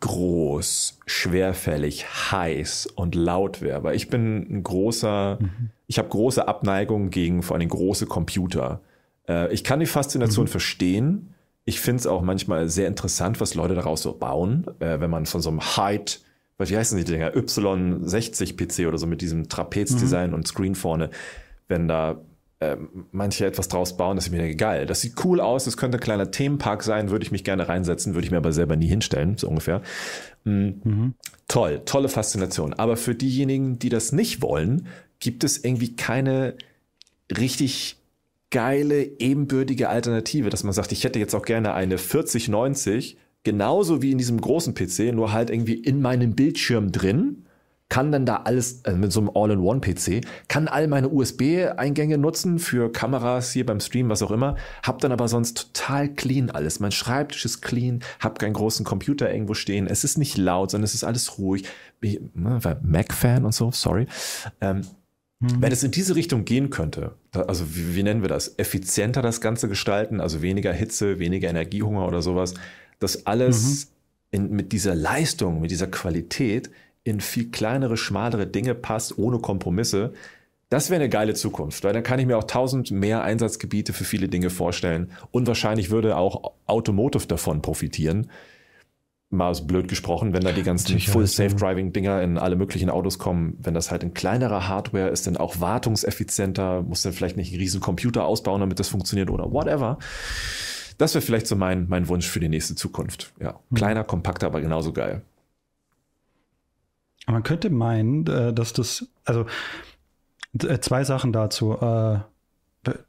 A: groß, schwerfällig, heiß und laut wäre. Weil ich bin ein großer, mhm. ich habe große Abneigung gegen vor allem große Computer. Äh, ich kann die Faszination mhm. verstehen. Ich finde es auch manchmal sehr interessant, was Leute daraus so bauen, äh, wenn man von so einem Height, wie heißen die Dinger, Y60 PC oder so mit diesem Trapezdesign mhm. und Screen vorne, wenn da ähm, manche etwas draus bauen, das ist mir denke, geil. Das sieht cool aus, das könnte ein kleiner Themenpark sein, würde ich mich gerne reinsetzen, würde ich mir aber selber nie hinstellen, so ungefähr. Mhm. Mhm. Toll, tolle Faszination. Aber für diejenigen, die das nicht wollen, gibt es irgendwie keine richtig geile, ebenbürtige Alternative, dass man sagt, ich hätte jetzt auch gerne eine 4090, genauso wie in diesem großen PC, nur halt irgendwie in meinem Bildschirm drin kann dann da alles äh, mit so einem All-in-One-PC, kann all meine USB-Eingänge nutzen für Kameras hier beim Stream, was auch immer, hab dann aber sonst total clean alles. Mein Schreibtisch ist clean, hab keinen großen Computer irgendwo stehen, es ist nicht laut, sondern es ist alles ruhig. Ne, Mac-Fan und so, sorry. Ähm, hm. wenn es in diese Richtung gehen könnte, also wie, wie nennen wir das, effizienter das Ganze gestalten, also weniger Hitze, weniger Energiehunger oder sowas, das alles mhm. in, mit dieser Leistung, mit dieser Qualität in viel kleinere, schmalere Dinge passt, ohne Kompromisse, das wäre eine geile Zukunft, weil dann kann ich mir auch tausend mehr Einsatzgebiete für viele Dinge vorstellen. Und wahrscheinlich würde auch Automotive davon profitieren. Mal blöd gesprochen, wenn da die ganzen Full-Safe-Driving-Dinger in alle möglichen Autos kommen, wenn das halt in kleinerer Hardware ist, dann auch wartungseffizienter, muss dann vielleicht nicht einen riesen Computer ausbauen, damit das funktioniert oder whatever. Das wäre vielleicht so mein, mein Wunsch für die nächste Zukunft. Ja, mhm. kleiner, kompakter, aber genauso geil.
B: Man könnte meinen, äh, dass das, also äh, zwei Sachen dazu. Äh,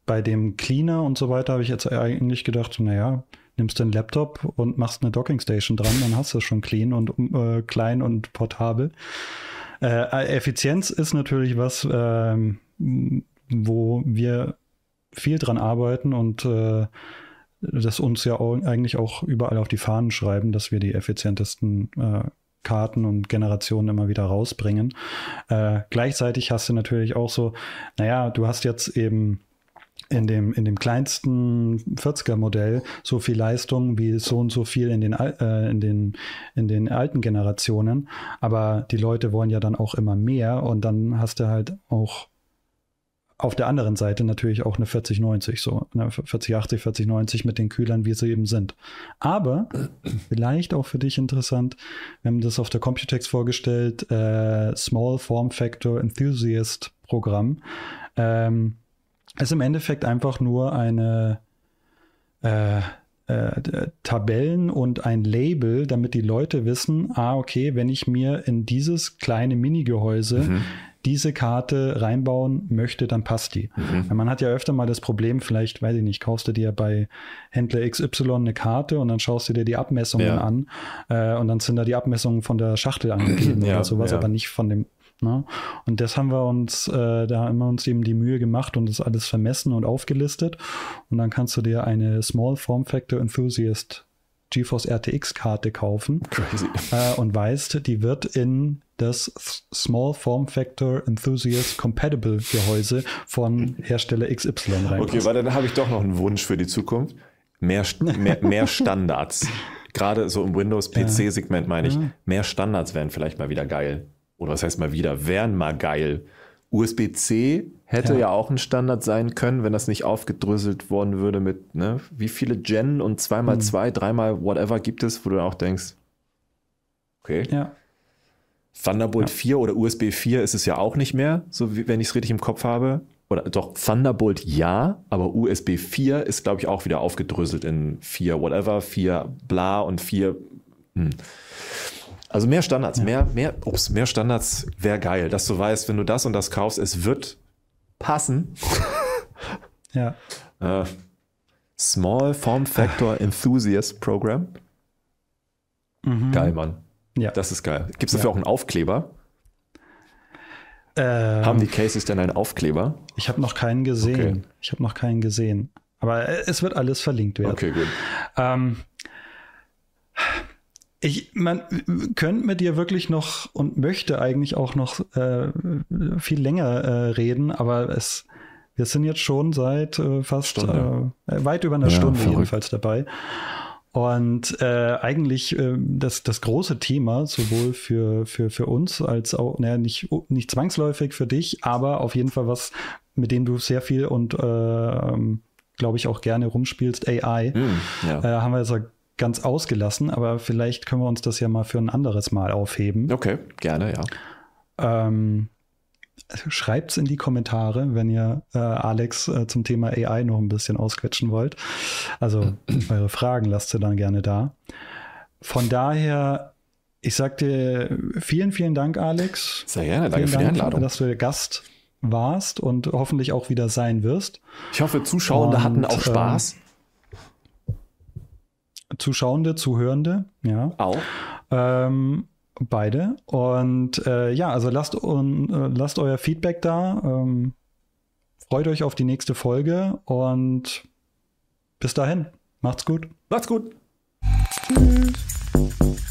B: bei dem Cleaner und so weiter habe ich jetzt eigentlich gedacht, naja, nimmst du einen Laptop und machst eine Dockingstation dran, dann hast du es schon clean und äh, klein und portabel. Äh, Effizienz ist natürlich was, äh, wo wir viel dran arbeiten und das uns ja auch, eigentlich auch überall auf die Fahnen schreiben, dass wir die effizientesten Karten und Generationen immer wieder rausbringen. Äh, gleichzeitig hast du natürlich auch so, naja, du hast jetzt eben in dem, in dem kleinsten 40er-Modell so viel Leistung wie so und so viel in den, äh, in, den, in den alten Generationen. Aber die Leute wollen ja dann auch immer mehr und dann hast du halt auch auf der anderen Seite natürlich auch eine 4090, so eine 4080, 4090 mit den Kühlern, wie sie eben sind. Aber vielleicht auch für dich interessant, wir haben das auf der Computex vorgestellt, äh, Small Form Factor Enthusiast Programm. Ähm, ist im Endeffekt einfach nur eine äh, äh, Tabellen und ein Label, damit die Leute wissen, ah, okay, wenn ich mir in dieses kleine Mini-Gehäuse mhm diese Karte reinbauen möchte, dann passt die. Mhm. Man hat ja öfter mal das Problem, vielleicht, weiß ich nicht, kaufst du dir bei Händler XY eine Karte und dann schaust du dir die Abmessungen ja. an äh, und dann sind da die Abmessungen von der Schachtel angegeben ja, oder sowas, ja. aber nicht von dem Ne? Und das haben wir uns, äh, da haben wir uns eben die Mühe gemacht und das alles vermessen und aufgelistet. Und dann kannst du dir eine Small Form Factor Enthusiast GeForce RTX-Karte kaufen Crazy. Äh, und weißt, die wird in das Small Form Factor Enthusiast Compatible Gehäuse von Hersteller XY rein. Okay,
A: weil dann habe ich doch noch einen Wunsch für die Zukunft. Mehr, mehr, mehr Standards. Gerade so im Windows-PC-Segment meine ich, mehr Standards wären vielleicht mal wieder geil. Oder was heißt mal wieder, wären mal geil. USB-C Hätte ja. ja. auch ein Standard sein können, wenn das nicht aufgedröselt worden würde mit, ne, wie viele Gen und zweimal mhm. zwei, dreimal whatever gibt es, wo du auch denkst, okay. Ja. Thunderbolt ja. 4 oder USB 4 ist es ja auch nicht mehr, so wie, wenn ich es richtig im Kopf habe. Oder doch, Thunderbolt ja, aber USB 4 ist, glaube ich, auch wieder aufgedröselt in 4 whatever, 4 bla und 4. Mh. Hm. Also mehr Standards, ja. mehr, mehr, ups, mehr Standards wäre geil, dass du weißt, wenn du das und das kaufst, es wird passen.
B: ja.
A: Äh, Small Form Factor Enthusiast Program. Mhm. Geil, Mann. Ja. Das ist geil. Gibt es dafür ja. auch einen Aufkleber?
B: Ähm, Haben die
A: Cases denn einen Aufkleber?
B: Ich habe noch keinen gesehen. Okay. Ich habe noch keinen gesehen. Aber äh, es wird alles verlinkt werden. Okay, gut. Ähm, ich, man könnte mit dir wirklich noch und möchte eigentlich auch noch äh, viel länger äh, reden, aber es, wir sind jetzt schon seit äh, fast äh, äh, weit über einer ja, Stunde verrückt. jedenfalls dabei. Und äh, eigentlich das, das große Thema, sowohl für, für, für uns als auch, naja, nicht, nicht zwangsläufig für dich, aber auf jeden Fall was, mit dem du sehr viel und ähm, glaube ich auch gerne rumspielst, AI, mm, hm, ja. haben wir jetzt ganz ausgelassen, aber vielleicht können wir uns das ja mal für ein anderes Mal aufheben. Okay, gerne, ja. Ähm, Schreibt es in die Kommentare, wenn ihr äh, Alex äh, zum Thema AI noch ein bisschen ausquetschen wollt. Also eure Fragen lasst ihr dann gerne da. Von daher, ich sag dir vielen, vielen Dank, Alex. Sehr gerne, danke vielen für Dank, Einladung. Dass du Gast warst und hoffentlich auch wieder sein wirst. Ich hoffe, Zuschauer hatten auch Spaß. Ähm, Zuschauende, Zuhörende, ja. Auch. Ähm, beide. Und äh, ja, also lasst, un, äh, lasst euer Feedback da. Ähm, freut euch auf die nächste Folge und bis dahin. Macht's gut. Macht's gut. Tschüss.